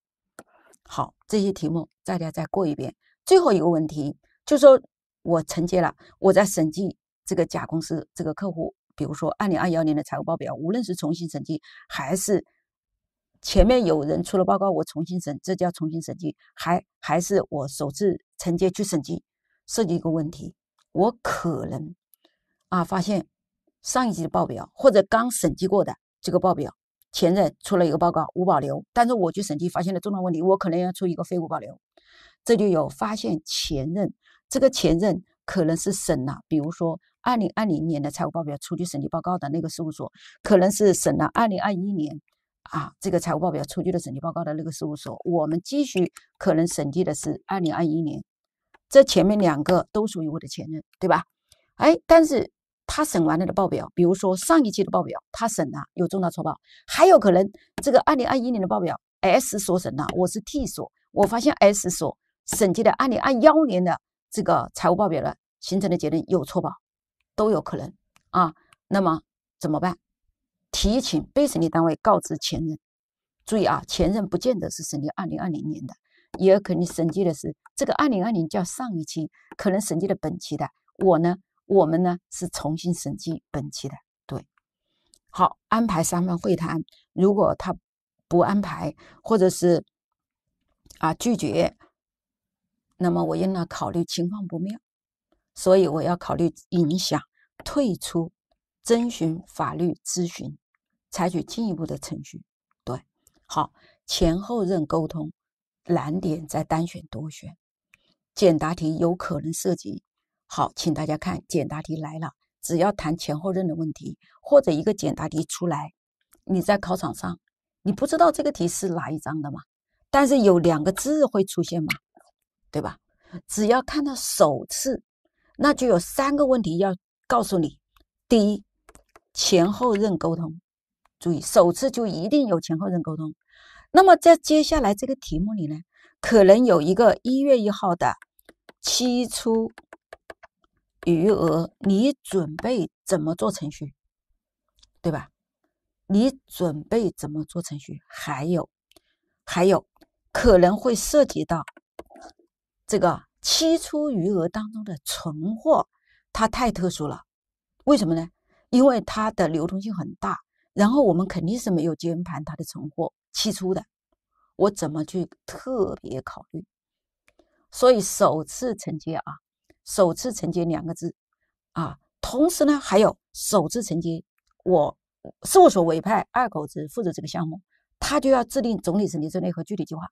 好，这些题目大家再过一遍。最后一个问题，就说我承接了，我在审计这个甲公司这个客户，比如说二零二幺年的财务报表，无论是重新审计还是前面有人出了报告我重新审，这叫重新审计，还还是我首次承接去审计，涉及一个问题。我可能啊，发现上一季的报表或者刚审计过的这个报表，前任出了一个报告无保留，但是我去审计发现了重大问题，我可能要出一个非无保留。这就有发现前任，这个前任可能是审了，比如说二零二零年的财务报表出具审计报告的那个事务所，可能是审了二零二一年啊这个财务报表出具的审计报告的那个事务所，我们继续可能审计的是二零二一年。这前面两个都属于我的前任，对吧？哎，但是他审完了的报表，比如说上一季的报表，他审了有重大错报，还有可能这个二零二一年的报表，S 所审的，我是 T 所，我发现 S 所审计的二零二幺年的这个财务报表的形成的结论有错报，都有可能啊。那么怎么办？提请被审计单位告知前任。注意啊，前任不见得是审计二零二零年的，也肯定审计的是。这个二零二零叫上一期，可能审计的本期的我呢，我们呢是重新审计本期的。对，好安排三方会谈。如果他不安排，或者是啊拒绝，那么我应当考虑情况不妙，所以我要考虑影响，退出，征询法律咨询，采取进一步的程序。对，好前后任沟通，难点在单选多选。简答题有可能涉及，好，请大家看简答题来了。只要谈前后任的问题，或者一个简答题出来，你在考场上，你不知道这个题是哪一张的嘛？但是有两个字会出现嘛，对吧？只要看到首次，那就有三个问题要告诉你：第一，前后任沟通，注意首次就一定有前后任沟通。那么在接下来这个题目里呢？可能有一个一月一号的期初余额，你准备怎么做程序，对吧？你准备怎么做程序？还有，还有可能会涉及到这个期初余额当中的存货，它太特殊了。为什么呢？因为它的流通性很大，然后我们肯定是没有监盘它的存货期初的。我怎么去特别考虑？所以首次承接啊，首次承接两个字啊，同时呢还有首次承接，我事务所委派二狗子负责这个项目，他就要制定总体审计策略和具体计划。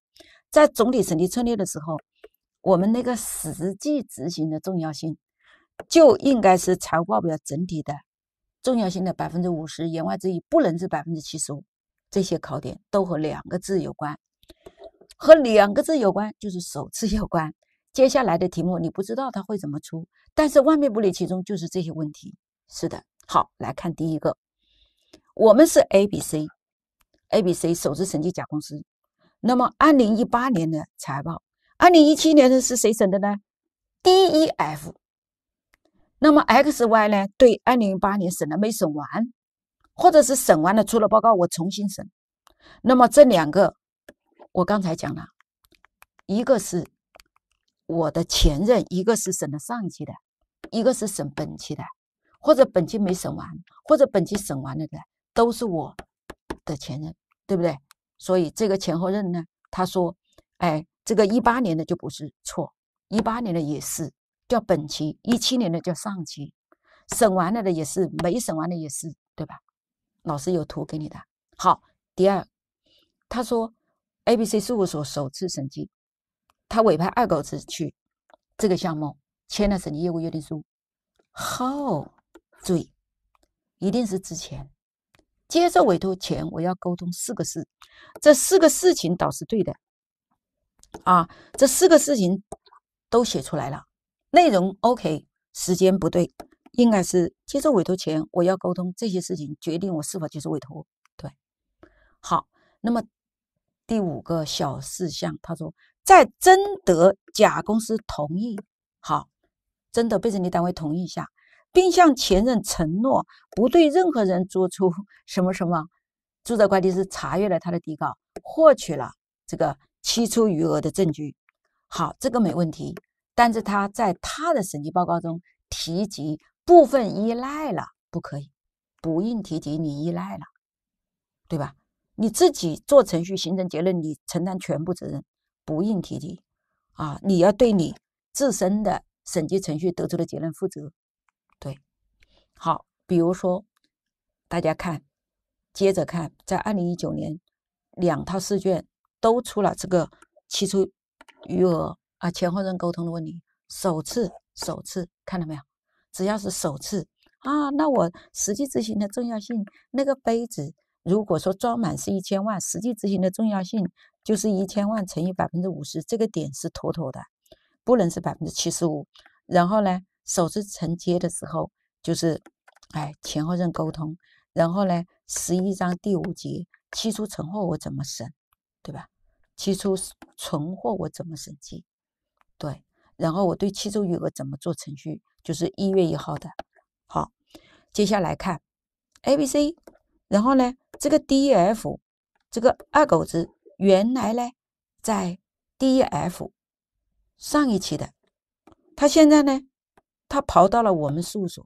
在总体审计策略的时候，我们那个实际执行的重要性就应该是财务报表整体的重要性的百分之五十。言外之意，不能是百分之七十五。这些考点都和两个字有关。和两个字有关，就是首次有关。接下来的题目你不知道它会怎么出，但是万变不离其中，就是这些问题。是的，好来看第一个，我们是 A、B、C，A、B、C 首次审计甲公司。那么2018年的财报，2017年的是谁审的呢？D、E、F。那么 X、Y 呢？对，2018年审了没审完，或者是审完了出了报告，我重新审。那么这两个。我刚才讲了，一个是我的前任，一个是审的上一期的，一个是审本期的，或者本期没审完，或者本期审完了的，都是我的前任，对不对？所以这个前后任呢，他说，哎，这个一八年的就不是错，一八年的也是叫本期，一七年的叫上期，审完了的也是，没审完的也是，对吧？老师有图给你的。好，第二，他说。A、B、C 事务所首次审计，他委派二狗子去这个项目，签了审计业务约定书后，注意一定是之前接受委托前，我要沟通四个事，这四个事情倒是对的啊，这四个事情都写出来了，内容 OK，时间不对，应该是接受委托前我要沟通这些事情，决定我是否接受委托，对，好，那么。第五个小事项，他说，在征得甲公司同意，好，征得被审计单位同意下，并向前任承诺不对任何人做出 什么什么。注册会计师查阅了他的底稿，获取了这个期初余额的证据。好，这个没问题。但是他在他的审计报告中提及部分依赖了，不可以，不应提及你依赖了，对吧？你自己做程序形成结论，你承担全部责任，不应提及啊！你要对你自身的审计程序得出的结论负责。对，好，比如说，大家看，接着看，在二零一九年，两套试卷都出了这个期初余额啊前后任沟通的问题，首次首次看到没有？只要是首次啊，那我实际执行的重要性那个杯子。如果说装满是一千万，实际执行的重要性就是一千万乘以百分之五十，这个点是妥妥的，不能是百分之七十五。然后呢，首次承接的时候就是，哎，前后任沟通。然后呢，十一章第五节，期初存货我怎么审，对吧？期初存货我怎么审计？对，然后我对期初余额怎么做程序，就是一月一号的。好，接下来看 A、B、C，然后呢？这个 D.F. 这个二狗子原来呢，在 D.F. 上一期的，他现在呢，他跑到了我们事务所，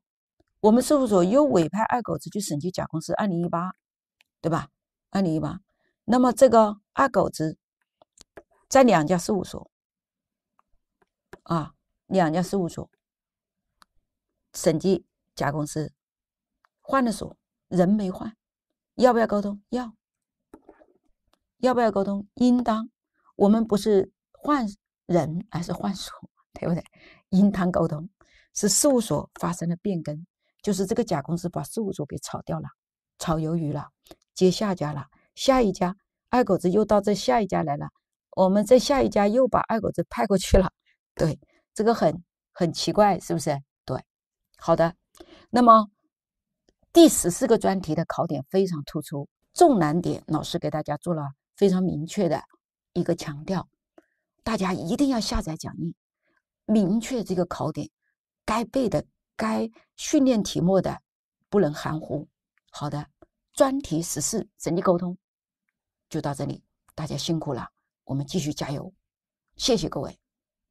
我们事务所又委派二狗子去审计甲公司二零一八，对吧？二零一八，那么这个二狗子在两家事务所，啊，两家事务所审计甲公司换了所，人没换。要不要沟通？要，要不要沟通？应当，我们不是换人，而是换所，对不对？应当沟通，是事务所发生了变更，就是这个甲公司把事务所给炒掉了，炒鱿鱼了，接下家了，下一家二狗子又到这下一家来了，我们这下一家又把二狗子派过去了，对，这个很很奇怪，是不是？对，好的，那么。第十四个专题的考点非常突出，重难点老师给大家做了非常明确的一个强调，大家一定要下载讲义，明确这个考点该背的、该训练题目的，不能含糊。好的，专题十四人际沟通就到这里，大家辛苦了，我们继续加油，谢谢各位。